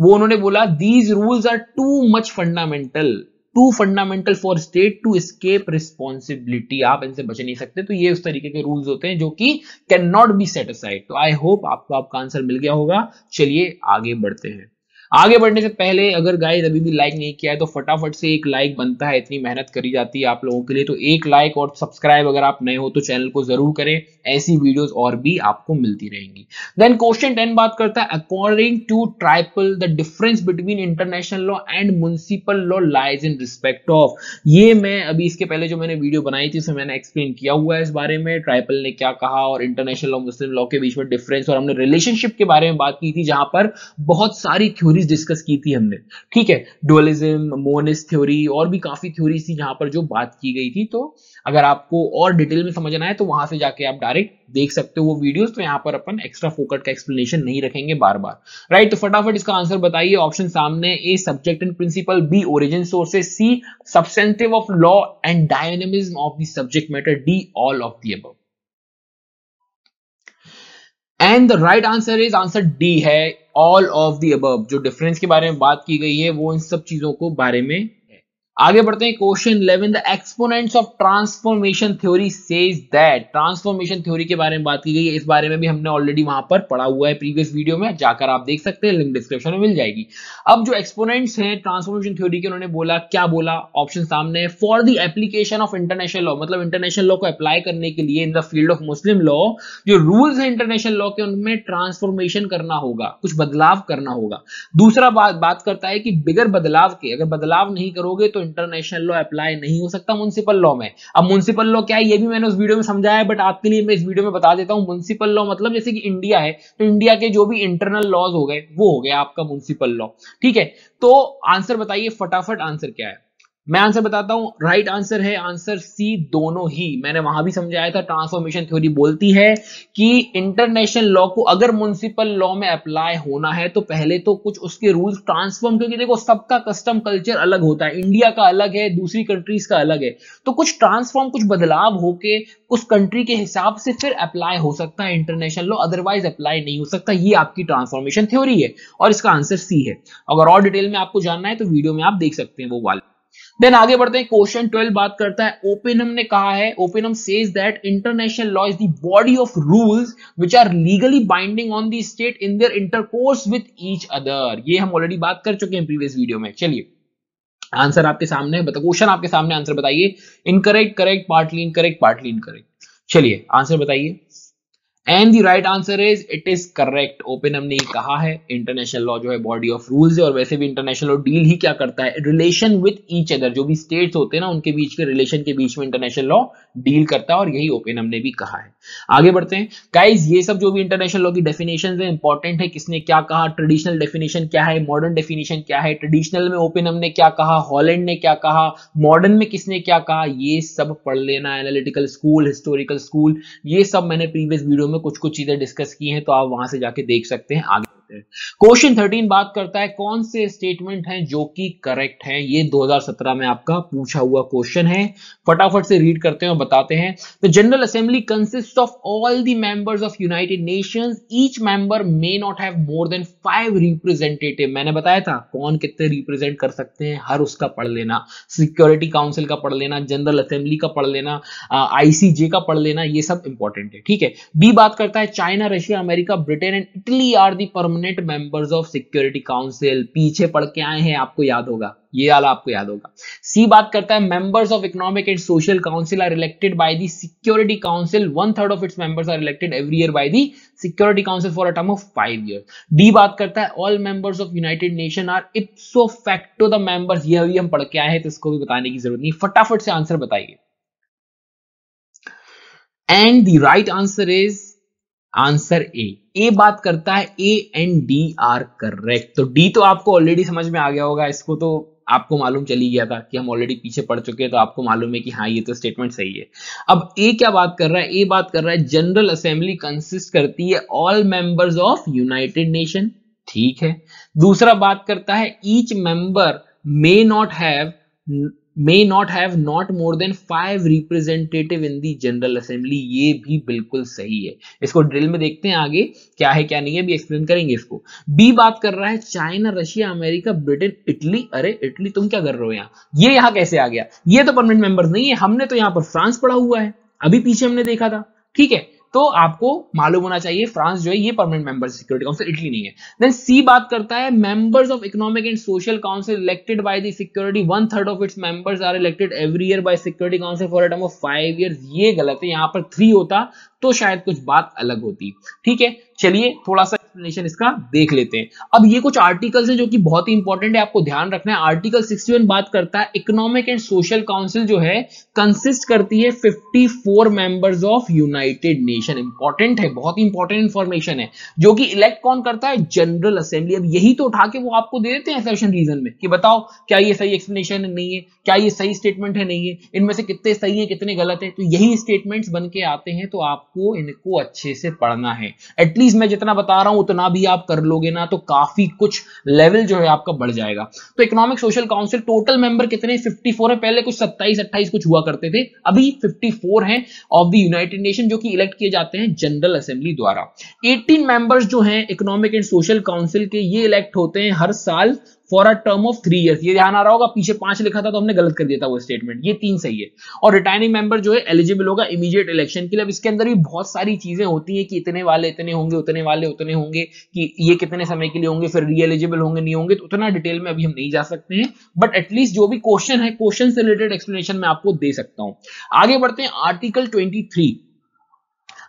वो उन्होंने बोला these rules are too much fundamental to fundamental for state to escape responsibility आप इनसे बच नहीं सकते तो ये उस तरीके के रूल्स होते हैं जो कि कैन नॉट बी सेटिस्फाइड तो आई होप आपको आपका आंसर मिल गया होगा चलिए आगे बढ़ते हैं आगे बढ़ने से पहले अगर गाइज अभी भी लाइक नहीं किया है तो फटाफट से एक लाइक बनता है इतनी मेहनत करी जाती है आप लोगों के लिए तो एक लाइक और सब्सक्राइब अगर आप नए हो तो चैनल को जरूर करें ऐसी वीडियोस और भी आपको मिलती रहेंगी देन क्वेश्चन टेन बात करता है according to Triepel the difference between international law and municipal law lies in respect of ये मैं अभी इसके पहले जो मैंने वीडियो बनाई थी उसमें मैंने एक्सप्लेन किया हुआ है इस बारे में ट्राइपल ने क्या कहा और इंटरनेशनल लॉ मुस्लिम लॉ के बीच में डिफरेंस और हमने रिलेशनशिप के बारे में बात की थी जहां पर बहुत सारी थ्योरी थ्योरीज डिस्कस की थी हमने ठीक है डुअलिज्म मोनिस थ्योरी और भी काफी थ्योरी थी यहाँ पर जो बात की गई थी तो अगर आपको और डिटेल में समझना है तो वहां से जाके आप डायरेक्ट देख सकते हो वो वीडियोस तो यहाँ पर अपन एक्स्ट्रा फोकट का एक्सप्लेनेशन नहीं रखेंगे बार बार राइट तो फटाफट इसका आंसर बताइए ऑप्शन सामने A subject and principle B origin sources C substantive of law and dynamism of the subject matter D all of the above and the right answer is answer D है all of the अब जो difference के बारे में बात की गई है वो इन सब चीजों को बारे में आगे बढ़ते हैं question eleven the exponents of transformation theory says that transformation theory के बारे में बात की गई है इस बारे में भी हमने ऑलरेडी वहां पर पढ़ा हुआ है प्रीवियस वीडियो में जाकर आप देख सकते हैं लिंक डिस्क्रिप्शन में मिल जाएगी अब जो एक्सपोनेंट्स हैं ट्रांसफॉर्मेशन थ्योरी के उन्होंने बोला क्या बोला ऑप्शन सामने है for the application of international law मतलब इंटरनेशनल लॉ को अप्लाई करने के लिए in the field of Muslim law जो रूल्स है इंटरनेशनल लॉ के उनमें ट्रांसफॉर्मेशन करना होगा कुछ बदलाव करना होगा दूसरा बात बात करता है कि बिगर बदलाव के अगर बदलाव नहीं करोगे तो इंटरनेशनल लॉ अप्लाई नहीं हो सकता म्यूनसिपल लॉ में अब म्यूनसिपल लॉ क्या है ये भी मैंने उस वीडियो में समझाया है बट आपके लिए मैं इस वीडियो में बता देता हूँ म्यूनसिपल लॉ मतलब जैसे कि इंडिया है तो इंडिया के जो भी इंटरनल लॉज हो गए वो हो गया आपका म्यूनसिपल लॉ ठीक है तो आंसर बताइए फटाफट आंसर क्या है मैं आंसर बताता हूं राइट आंसर है आंसर सी दोनों ही मैंने वहां भी समझाया था ट्रांसफॉर्मेशन थ्योरी बोलती है कि इंटरनेशनल लॉ को अगर म्यूनिसिपल लॉ में अप्लाई होना है तो पहले तो कुछ उसके रूल्स ट्रांसफॉर्म क्योंकि देखो सबका कस्टम कल्चर अलग होता है इंडिया का अलग है दूसरी कंट्रीज का अलग है तो कुछ ट्रांसफॉर्म कुछ बदलाव होके उस कंट्री के हिसाब से फिर अप्लाई हो सकता है इंटरनेशनल लॉ अदरवाइज अप्लाई नहीं हो सकता ये आपकी ट्रांसफॉर्मेशन थ्योरी है और इसका आंसर सी है अगर और डिटेल में आपको जानना है तो वीडियो में आप देख सकते हैं वो वाले देन आगे बढ़ते हैं क्वेश्चन ट्वेल्व बात करता है ओपिनम ने कहा है Oppenheim says that international law is the body of rules which are legally binding on the state in their intercourse with each other ये हम ऑलरेडी बात कर चुके हैं प्रीवियस वीडियो में चलिए आंसर आपके सामने है क्वेश्चन आपके सामने आंसर बताइए incorrect correct partly incorrect partly incorrect चलिए आंसर बताइए and the right answer is it is correct open हमने ये कहा है इंटरनेशनल लॉ जो है बॉडी ऑफ रूल्स है और वैसे भी इंटरनेशनल लॉ डील ही क्या करता है रिलेशन विथ ईच अदर जो भी स्टेट्स होते हैं ना उनके बीच के रिलेशन के बीच में इंटरनेशनल लॉ डील करता है और यही ओपन हमने भी कहा है आगे बढ़ते हैं गाइज ये सब जो भी इंटरनेशनल लॉ की डेफिनेशन है इंपॉर्टेंट है किसने क्या कहा ट्रेडिशनल डेफिनेशन क्या है मॉडर्न डेफिनेशन क्या है ट्रेडिशनल में ओपन हमने क्या कहा हॉलैंड ने क्या कहा मॉडर्न में किसने क्या कहा ये सब पढ़ लेना एनालिटिकल स्कूल हिस्टोरिकल स्कूल ये सब मैंने प्रीवियस वीडियो में में कुछ कुछ चीज़ें डिस्कस की हैं तो आप वहां से जाके देख सकते हैं आगे सकते हैं क्वेश्चन थर्टीन बात करता है कौन से स्टेटमेंट हैं जो कि करेक्ट हैं ये 2017 में आपका पूछा हुआ क्वेश्चन है फटाफट से रीड करते हैं और बताते हैं the general assembly consist of all the members of United Nations each member may not have more than five representative मैंने बताया था कौन कितने रिप्रेजेंट कर सकते हैं हर उसका पढ़ लेना सिक्योरिटी काउंसिल का पढ़ लेना जनरल असेंबली का पढ़ लेना आईसीजे का पढ़ लेना ये सब इंपॉर्टेंट है ठीक है बी बात करता है China Russia America Britain and Italy are the permanent prominent members of security council पीछे पढ़ के आए हैं आपको याद होगा ये वाला आपको याद होगा सी बात करता है members of economic and social council are elected by the security council one third of its members are elected every year by the security council for a term of five year D बात करता है all members of United Nation are ipso facto the members ये अभी हम पढ़ के आए हैं तो इसको भी बताने की जरूरत नहीं फटाफट से आंसर बताइए and the right answer is answer A A बात करता है A and D are correct तो डी तो आपको ऑलरेडी समझ में आ गया होगा इसको तो आपको मालूम चली गया था कि हम ऑलरेडी पीछे पढ़ चुके हैं तो आपको मालूम है कि हाँ ये तो स्टेटमेंट सही है अब ए क्या बात कर रहा है ए बात कर रहा है जनरल असेंबली कंसिस्ट करती है all members of United Nation ठीक है दूसरा बात करता है each member may not have may not have not more than five representative in the general assembly ये भी बिल्कुल सही है इसको ड्रिल में देखते हैं आगे क्या है क्या नहीं है भी एक्सप्लेन करेंगे इसको बी बात कर रहा है China Russia America Britain Italy अरे इटली तुम क्या कर रहे हो यहाँ ये यहाँ कैसे आ गया ये तो परमानेंट मेंबर्स नहीं है हमने तो यहाँ पर फ्रांस पढ़ा हुआ है अभी पीछे हमने देखा था ठीक है तो आपको मालूम होना चाहिए फ्रांस जो है ये permanent member security council Italy नहीं है देन सी बात करता है members of economic and social council elected by the security one third of its members are elected every year by security council for a term of five year ये गलत है यहां पर थ्री होता तो शायद कुछ बात अलग होती ठीक है चलिए थोड़ा सा एक्सप्लेनेशन इसका देख लेते हैं अब ये कुछ आर्टिकल्स हैं जो कि बहुत ही इंपॉर्टेंट है आपको ध्यान रखना है आर्टिकल 61 बात करता है इकोनॉमिक एंड सोशल काउंसिल जो है कंसिस्ट करती है 54 members of United Nation important है बहुत ही इंपॉर्टेंट इंफॉर्मेशन है जो कि इलेक्ट कौन करता है जनरल असेंबली अब यही तो उठा के वो आपको दे देते हैं रीजन में कि बताओ क्या ये सही एक्सप्लेनेशन नहीं है क्या ये सही स्टेटमेंट है नहीं है इनमें से कितने सही है कितने गलत है तो यही स्टेटमेंट्स बन के आते हैं तो आपको इनको अच्छे से पढ़ना है एटलीस्ट मैं जितना बता रहा हूं उतना भी आप कर लोगे ना तो काफी कुछ लेवल जो है आपका बढ़ जाएगा तो economic social council total member कितने 54 है पहले कुछ 27 28 कुछ हुआ करते थे अभी 54 हैं ऑफ द यूनाइटेड नेशन जो कि इलेक्ट किए जाते हैं जनरल असेंबली द्वारा 18 मेंबर्स जो हैं इकोनॉमिक एंड सोशल काउंसिल के ये इलेक्ट होते हैं हर साल for a term of three year ये ध्यान आ रहा होगा पीछे पांच लिखा था तो हमने गलत कर दिया था वो स्टेटमेंट ये तीन सही है और रिटायरिंग मेंबर जो है एलिजिबल होगा इमीडिएट इलेक्शन के लिए अब इसके अंदर भी बहुत सारी चीजें होती है कि इतने वाले इतने होंगे उतने वाले उतने होंगे कि ये कितने समय के लिए होंगे फिर री एलिजिबल होंगे नहीं होंगे तो उतना डिटेल में अभी हम नहीं जा सकते हैं बट एटलीस्ट जो भी क्वेश्चन है क्वेश्चन से रिलेटेड एक्सप्लेनेशन मैं आपको दे सकता हूं आगे बढ़ते हैं आर्टिकल ट्वेंटी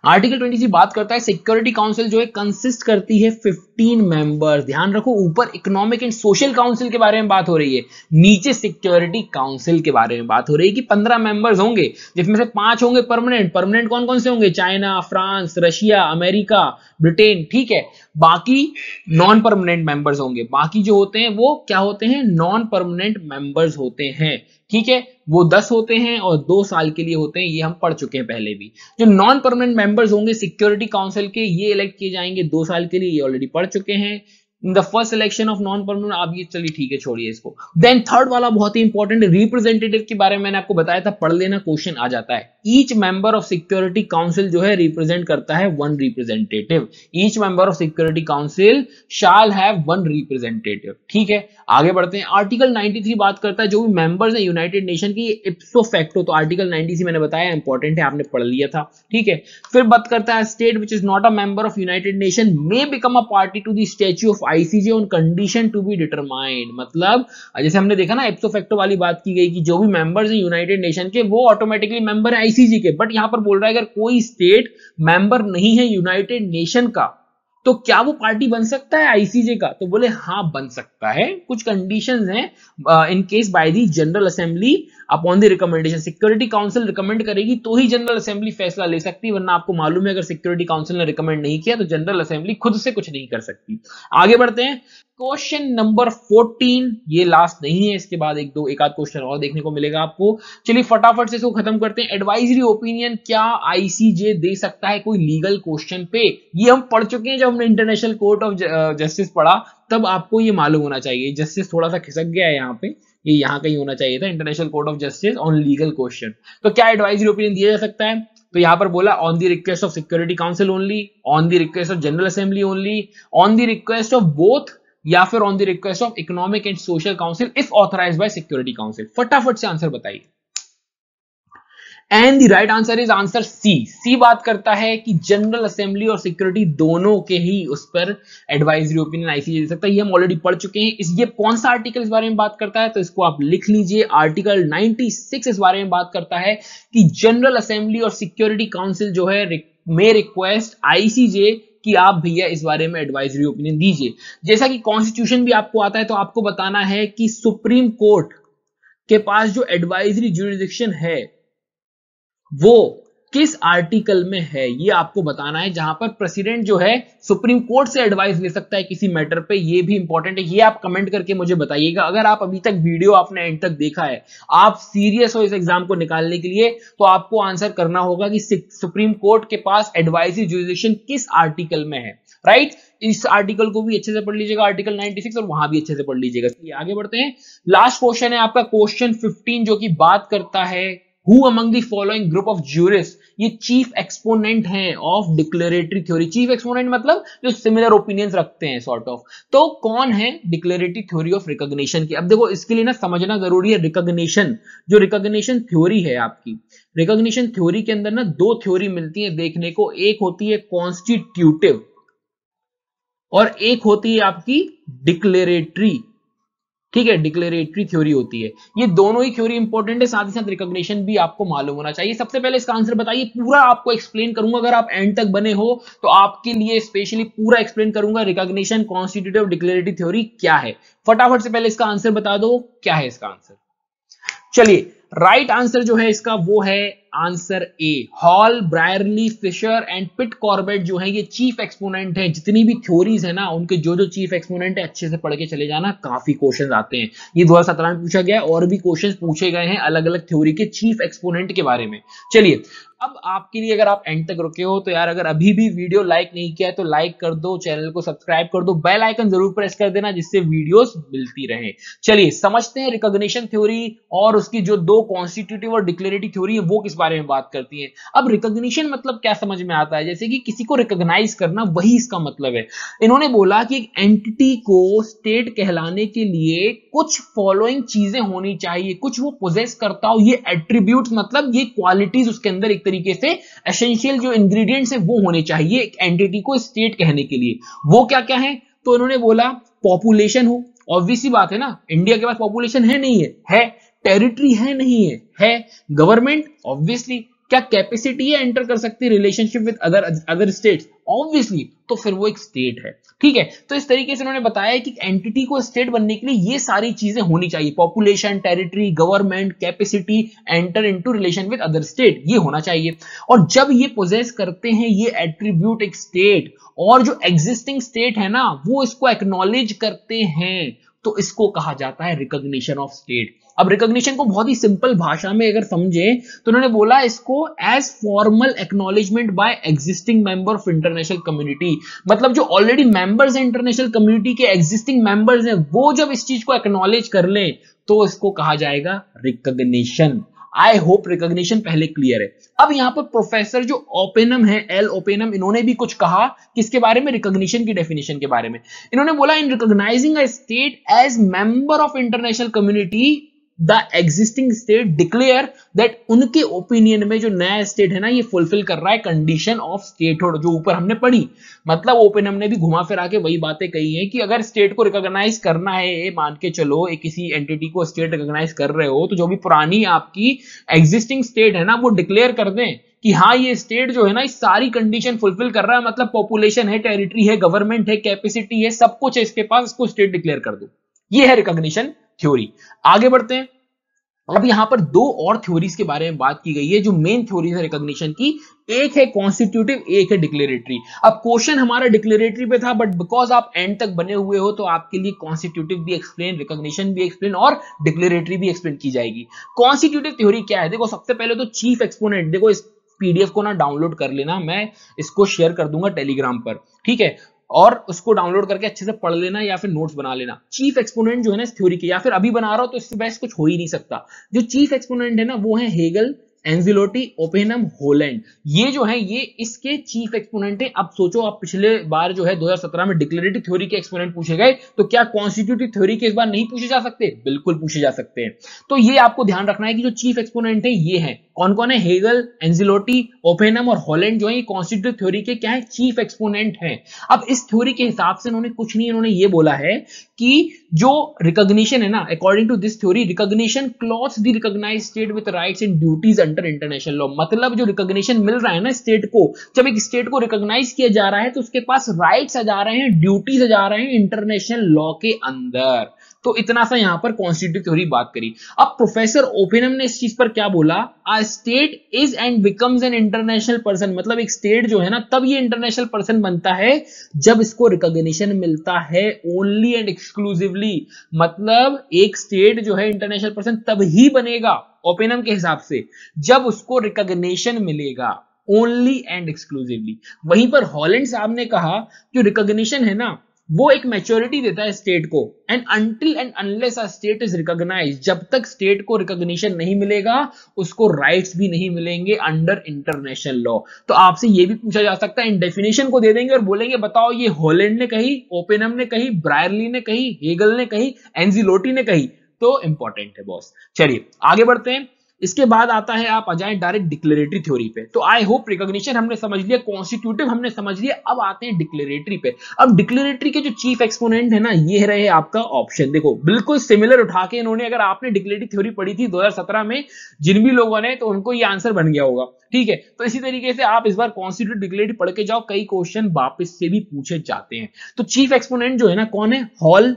आर्टिकल 20 बात करता है सिक्योरिटी काउंसिल जो है कंसिस्ट करती है 15 मेंबर्स ध्यान रखो ऊपर इकोनॉमिक एंड सोशल काउंसिल के बारे में बात हो रही है नीचे सिक्योरिटी काउंसिल के बारे में बात हो रही है कि 15 मेंबर्स होंगे जिसमें से पांच होंगे परमानेंट परमानेंट कौन कौन से होंगे China France Russia America Britain ठीक है बाकी नॉन परमानेंट मेंबर्स होंगे बाकी जो होते हैं वो क्या होते हैं नॉन परमानेंट मेंबर्स होते हैं ठीक है वो दस होते हैं और दो साल के लिए होते हैं ये हम पढ़ चुके हैं पहले भी जो नॉन परमानेंट मेंबर्स होंगे सिक्योरिटी काउंसिल के ये इलेक्ट किए जाएंगे दो साल के लिए ये ऑलरेडी पढ़ चुके हैं in the first selection of non permanent आप ये चलिए ठीक है छोड़िए इसको देन थर्ड वाला बहुत ही इंपॉर्टेंट रिप्रेजेंटेटिव के बारे में मैंने आपको बताया था पढ़ लेना क्वेश्चन आ जाता है each member of security council जो है रिप्रेजेंट करता है one representative each member of security council shall have one representative ठीक है आगे बढ़ते हैं आर्टिकल 93 बात करता है जो भी मेंबर्स हैं यूनाइटेड नेशन की इप्सो फैक्टो तो आर्टिकल 93 मैंने बताया इंपॉर्टेंट है आपने पढ़ लिया था ठीक है फिर बात करता है state which is not a member of United Nation may become a party to the statute of ICJ on condition to be determined मतलब जैसे हमने देखा ना एप्सो फैक्टो वाली बात की गई कि जो भी मेंबर्स हैं यूनाइटेड नेशन के वो ऑटोमेटिकली मेंबर है आईसीजे के बट यहां पर बोल रहा है अगर कोई स्टेट मेंबर नहीं है यूनाइटेड नेशन का तो क्या वो पार्टी बन सकता है आईसीजे का तो बोले हाँ बन सकता है कुछ कंडीशन है in case by the general assembly upon the recommendation security council recommend करेगी तो ही जनरल असेंबली फैसला ले सकती है वरना आपको मालूम है अगर सिक्योरिटी काउंसिल ने रिकमेंड नहीं किया तो जनरल असेंबली खुद से कुछ नहीं कर सकती आगे बढ़ते हैं क्वेश्चन नंबर 14 ये लास्ट नहीं है इसके बाद एक दो एक आध क्वेश्चन और देखने को मिलेगा आपको चलिए फटाफट से इसको खत्म करते हैं एडवाइजरी ओपिनियन क्या आईसीजे दे सकता है कोई लीगल क्वेश्चन पे ये हम पढ़ चुके हैं जब हमने इंटरनेशनल कोर्ट ऑफ जस्टिस पढ़ा तब आपको ये मालूम होना चाहिए जस्टिस थोड़ा सा खिसक गया है यहाँ पे ये यह यहाँ कहीं होना चाहिए था International Court of Justice on legal question तो क्या एडवाइजरी ओपिनियन दिया जा सकता है तो यहां पर बोला on the request of security council only on the request of general assembly only on the request of both या फिर on the request of economic and social council if authorise by security council फटाफट से answer बताइए and the right answer is answer C C बात करता है कि general assembly और सिक्योरिटी दोनों के ही उस पर एडवाइजरी ओपिनियन आईसीजे दे सकता है ये हम ऑलरेडी पढ़ चुके हैं इस ये कौन सा आर्टिकल इस बारे में बात करता है तो इसको आप लिख लीजिए आर्टिकल 96 इस बारे में बात करता है कि जनरल असेंबली और सिक्योरिटी काउंसिल जो है मे रिक्वेस्ट आईसीजे कि आप भैया इस बारे में एडवाइजरी ओपिनियन दीजिए जैसा कि कॉन्स्टिट्यूशन भी आपको आता है तो आपको बताना है कि सुप्रीम कोर्ट के पास जो एडवाइजरी ज्यूरिडिक्शन है वो किस आर्टिकल में है ये आपको बताना है जहां पर प्रेसिडेंट जो है सुप्रीम कोर्ट से एडवाइस ले सकता है किसी मैटर पे ये भी इंपॉर्टेंट है ये आप कमेंट करके मुझे बताइएगा अगर आप अभी तक वीडियो आपने एंड तक देखा है आप सीरियस हो इस एग्जाम को निकालने के लिए तो आपको आंसर करना होगा कि सुप्रीम कोर्ट के पास एडवाइजरी जुडिशन किस आर्टिकल में है राइट इस आर्टिकल को भी अच्छे से पढ़ लीजिएगा आर्टिकल 96 और वहां भी अच्छे से पढ़ लीजिएगा आगे बढ़ते हैं लास्ट क्वेश्चन है आपका क्वेश्चन 15 जो कि बात करता है who among the following group of jurists ये चीफ एक्सपोनेंट हैं of declaratory theory chief exponent मतलब जो सिमिलर ओपिनियंस रखते हैं सॉर्ट ऑफ तो कौन है डिक्लेरेटरी थ्योरी ऑफ रिकॉग्निशन की अब देखो इसके लिए ना समझना जरूरी है रिकॉग्निशन जो रिकॉग्निशन थ्योरी है आपकी रिकॉग्निशन थ्योरी के अंदर ना दो थ्योरी मिलती है देखने को एक होती है कॉन्स्टिट्यूटिव और एक होती है आपकी डिक्लेरेटरी ठीक है डिक्लेरेटरी थ्योरी होती है ये दोनों ही थ्योरी इंपॉर्टेंट है साथ ही साथ रिकॉग्निशन भी आपको मालूम होना चाहिए सबसे पहले इसका आंसर बताइए पूरा आपको एक्सप्लेन करूंगा अगर आप एंड तक बने हो तो आपके लिए स्पेशली पूरा एक्सप्लेन करूंगा रिकॉग्निशन कॉन्स्टिट्यूटिव डिक्लेरेटरी थ्योरी क्या है फटाफट से पहले इसका आंसर बता दो क्या है इसका आंसर चलिए राइट आंसर जो है इसका वो है answer A Hall Brierly Fisher and Pitt Corbett जो है ये चीफ एक्सपोनेंट है जितनी भी थ्योरीज है ना उनके जो जो चीफ एक्सपोनेंट है अच्छे से पढ़ के चले जाना काफी क्वेश्चन आते हैं ये दो में पूछा गया और भी क्वेश्चन पूछे गए हैं अलग अलग थ्योरी के चीफ एक्सपोनेंट के बारे में चलिए अब आपके लिए अगर आप एंड तक रुके हो तो यार अगर अभी भी वीडियो लाइक नहीं किया है तो लाइक कर दो चैनल को सब्सक्राइब कर दो बेल आइकन जरूर प्रेस कर देना जिससे वीडियोस मिलती रहे चलिए समझते हैं रिकॉग्निशन थ्योरी और उसकी जो दो कॉन्स्टिट्यूटिव और डिक्लेरेटिव थ्योरी है वो किस बारे में बात करती है अब रिकोग्निशन मतलब क्या समझ में आता है जैसे कि किसी को रिकोगनाइज करना वही इसका मतलब है इन्होंने बोला कि एक एंटिटी को स्टेट कहलाने के लिए कुछ फॉलोइंग चीजें होनी चाहिए कुछ वो पोजेस करता हो ये एट्रीब्यूट मतलब ये क्वालिटीज उसके अंदर एक तरीके तरीके से एसेंशियल जो इंग्रेडिएंट्स है वो होने चाहिए एक एंटिटी को स्टेट कहने के लिए वो क्या क्या है तो उन्होंने बोला पॉपुलेशन हो ऑब्वियसली बात है ना इंडिया के पास पॉपुलेशन है नहीं है है टेरिटरी है नहीं है है गवर्नमेंट ऑब्वियसली क्या कैपेसिटी है एंटर कर सकती है relationship with other other states obviously तो फिर वो एक स्टेट है ठीक है तो इस तरीके से उन्होंने बताया कि एंटिटी को स्टेट बनने के लिए ये सारी चीजें होनी चाहिए population territory government capacity enter into relation with other state ये होना चाहिए और जब ये पोजेस करते हैं ये एट्रीब्यूट एक स्टेट और जो एग्जिस्टिंग स्टेट है ना वो इसको एक्नोलेज करते हैं तो इसको कहा जाता है रिकॉग्निशन ऑफ स्टेट अब रिकॉग्निशन को बहुत ही सिंपल भाषा में अगर समझे तो उन्होंने बोला इसको as formal acknowledgement by existing member of international community मतलब जो ऑलरेडी मेंबर्स हैं इंटरनेशनल कम्युनिटी के एग्जिस्टिंग मेंबर्स हैं वो जब इस चीज को एक्नोलेज कर लें तो इसको कहा जाएगा रिकॉग्निशन आई होप रिकॉग्निशन पहले क्लियर है अब यहाँ पर प्रोफेसर जो ओपेनम है एल ओपेनम इन्होंने भी कुछ कहा किसके बारे में रिकॉग्निशन की डेफिनेशन के बारे में इन्होंने बोला in recognising a state as member of international community the existing state declare that उनके ओपिनियन में जो नया स्टेट है ना ये फुलफिल कर रहा है कंडीशन ऑफ स्टेटहुड जो ऊपर हमने पढ़ी मतलब ओपन हमने भी घुमा फिरा के वही बातें कही हैं कि अगर स्टेट को रिकॉग्नाइज करना है ये मान के चलो एक किसी एंटिटी को स्टेट रिकॉग्नाइज कर रहे हो तो जो भी पुरानी आपकी एग्जिस्टिंग स्टेट है ना वो डिक्लेयर कर दें कि हाँ ये स्टेट जो है ना इस सारी कंडीशन फुलफिल कर रहा है मतलब पॉपुलेशन है टेरिटरी है गवर्नमेंट है कैपेसिटी है सब कुछ है इसके पास इसको स्टेट डिक्लेयर कर दो ये है रिकॉग्निशन थ्योरी आगे बढ़ते हैं अब यहां पर दो और थ्योरीज के बारे में बात की गई है जो मेन थ्योरी है रिकॉग्निशन की एक है कॉन्स्टिट्यूटिव एक है डिक्लेरेटरी अब क्वेश्चन हमारा डिक्लेरेटरी पे था बट बिकॉज आप एंड तक बने हुए हो तो आपके लिए कॉन्स्टिट्यूटिव भी एक्सप्लेन रिकॉग्निशन भी एक्सप्लेन और डिक्लेरेटरी भी एक्सप्लेन की जाएगी कॉन्स्टिट्यूटिव थ्योरी क्या है देखो सबसे पहले तो चीफ एक्सपोनेंट देखो इस पीडीएफ को ना डाउनलोड कर लेना मैं इसको शेयर कर दूंगा टेलीग्राम पर ठीक है और उसको डाउनलोड करके अच्छे से पढ़ लेना या फिर नोट्स बना लेना चीफ एक्सपोनेंट जो है ना इस थ्योरी के या फिर अभी बना रहा हो तो इससे बेस्ट कुछ हो ही नहीं सकता जो चीफ एक्सपोनेंट है ना वो है हेगल एंजिलोटी ओपेनम होलैंड ये जो है ये इसके चीफ एक्सपोनेंट है अब सोचो आप पिछले बार जो है 2017 में डिक्लेरेटिव थ्योरी के एक्सपोनेंट पूछे गए तो क्या कॉन्स्टिट्यूटिव थ्योरी के इस बार नहीं पूछे जा सकते बिल्कुल पूछे जा सकते हैं तो ये आपको ध्यान रखना है कि जो चीफ एक्सपोनेंट है ये है कौन कौन है हेगल एंजिलोटी ओपेनम और हॉलैंड जो है ये कॉन्स्टिट्यूटिव थ्योरी के क्या है चीफ एक्सपोनेंट है अब इस थ्योरी के हिसाब से इन्होंने कुछ नहीं इन्होंने ये बोला है कि जो रिकॉग्निशन है ना according to this theory recognition clothe the recognise state with rights and duties under international law मतलब जो रिकॉग्निशन मिल रहा है ना स्टेट को जब एक स्टेट को रिकॉग्नाइज किया जा रहा है तो उसके पास राइट्स आ जा रहे हैं ड्यूटीज आ जा रहे हैं इंटरनेशनल लॉ के अंदर तो इतना सा यहां पर कॉन्स्टिट्यूट थ्योरी बात करी अब प्रोफेसर ओपिनम ने इस चीज पर क्या बोला a state is and becomes an international person मतलब एक स्टेट जो है ना तब ये इंटरनेशनल पर्सन बनता है जब इसको रिकॉग्निशन मिलता है ओनली एंड एक्सक्लूसिवली मतलब एक स्टेट जो है इंटरनेशनल पर्सन तब ही बनेगा ओपिनियन के हिसाब से जब उसको रिकॉग्निशन मिलेगा ओनली एंड एक्सक्लूसिवली वहीं पर हॉलैंड साहब ने कहा जो रिकॉग्निशन है ना वो एक मेच्योरिटी देता है स्टेट को and until and unless a state is recognise जब तक स्टेट को रिकॉग्निशन नहीं मिलेगा उसको राइट्स भी नहीं मिलेंगे अंडर इंटरनेशनल लॉ तो आपसे ये भी पूछा जा सकता है इन डेफिनेशन को दे देंगे और बोलेंगे बताओ ये हॉलैंड ने कही ओपेनम ने कही ब्रायरली ने कही हेगल ने कही एनजीलोटी ने कही तो इंपॉर्टेंट है बॉस चलिए आगे बढ़ते हैं इसके बाद आता है आप आ जाए डायरेक्ट डिक्लेरेटरी थ्योरी पे तो आई होप रिकॉग्निशन हमने समझ लिया कॉन्स्टिट्यूटिव हमने समझ लिया अब आते हैं डिक्लेरेटरी पे अब डिक्लेरेटरी के जो चीफ एक्सपोनेंट है ना ये रहे आपका ऑप्शन देखो बिल्कुल सिमिलर उठा के इन्होंने अगर आपने डिक्लेरेटरी थ्योरी पढ़ी थी दो में जिन भी लोगों ने तो उनको ये आंसर बन गया होगा ठीक है तो इसी तरीके से आप इस बार कॉन्स्टिट्यूट डिक्लेरेटरी पढ़ के जाओ कई क्वेश्चन वापिस से भी पूछे जाते हैं तो चीफ एक्सपोनेंट जो है ना कौन है Hall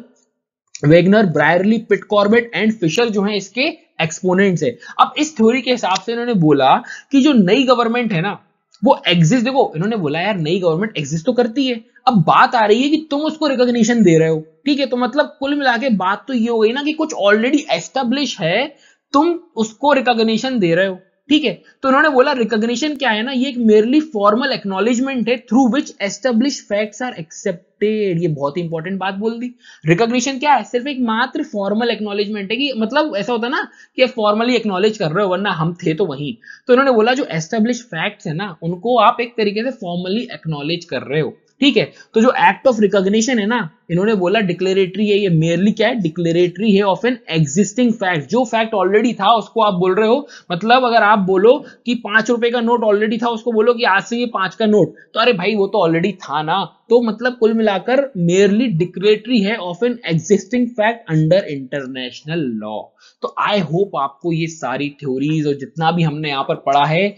Wegner Brierly Pitt Corbett and Fisher जो है इसके एक्सपोनेंट्स है अब इस थ्योरी के हिसाब से इन्होंने बोला कि जो नई गवर्नमेंट है ना वो एग्जिस्ट देखो इन्होंने बोला यार नई गवर्नमेंट एग्जिस्ट तो करती है अब बात आ रही है कि तुम उसको रिकॉग्निशन दे रहे हो ठीक है तो मतलब कुल मिला के बात तो ये हो गई ना कि कुछ ऑलरेडी एस्टेब्लिश है तुम उसको रिकॉग्निशन दे रहे हो ठीक है तो उन्होंने बोला रिकॉग्निशन क्या है ना ये एक मेरली फॉर्मल एक्नोलेजमेंट है through which establish facts are accepted ये बहुत इंपॉर्टेंट बात बोल दी रिकॉग्निशन क्या है सिर्फ एक मात्र फॉर्मल एक्नोलेजमेंट है कि मतलब ऐसा होता ना कि फॉर्मली एक्नोलेज कर रहे हो वरना हम थे तो वहीं तो उन्होंने बोला जो एस्टेब्लिश फैक्ट्स है ना उनको आप एक तरीके से फॉर्मली एक्नोलेज कर रहे हो ठीक है तो जो एक्ट ऑफ रिकॉग्निशन है ना इन्होंने बोला डिक्लेरेटरी है ये मेयरली क्या है डिक्लेरेटरी है ऑफ एन एग्जिस्टिंग फैक्ट जो फैक्ट ऑलरेडी था उसको आप बोल रहे हो मतलब अगर आप बोलो कि पांच रुपए का नोट ऑलरेडी था उसको बोलो कि आज से ये पांच का नोट तो अरे भाई वो तो ऑलरेडी था ना तो मतलब कुल मिलाकर मेयरली डिक्लेरेटरी है of an existing fact under international law तो आई होप आपको ये सारी थ्योरीज और जितना भी हमने यहां पर पढ़ा है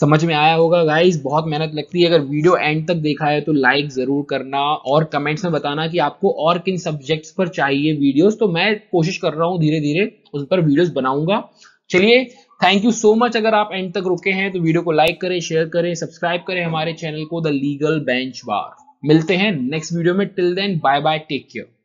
समझ में आया होगा गाइज बहुत मेहनत लगती है अगर वीडियो एंड तक देखा है तो लाइक जरूर करना और कमेंट्स में बताना कि आपको और किन सब्जेक्ट्स पर चाहिए वीडियोस तो मैं कोशिश कर रहा हूँ धीरे धीरे उन पर वीडियोस बनाऊंगा चलिए थैंक यू सो मच अगर आप एंड तक रुके हैं तो वीडियो को लाइक करें शेयर करें सब्सक्राइब करें हमारे चैनल को द लीगल बेंच बार मिलते हैं नेक्स्ट वीडियो में till then bye bye take care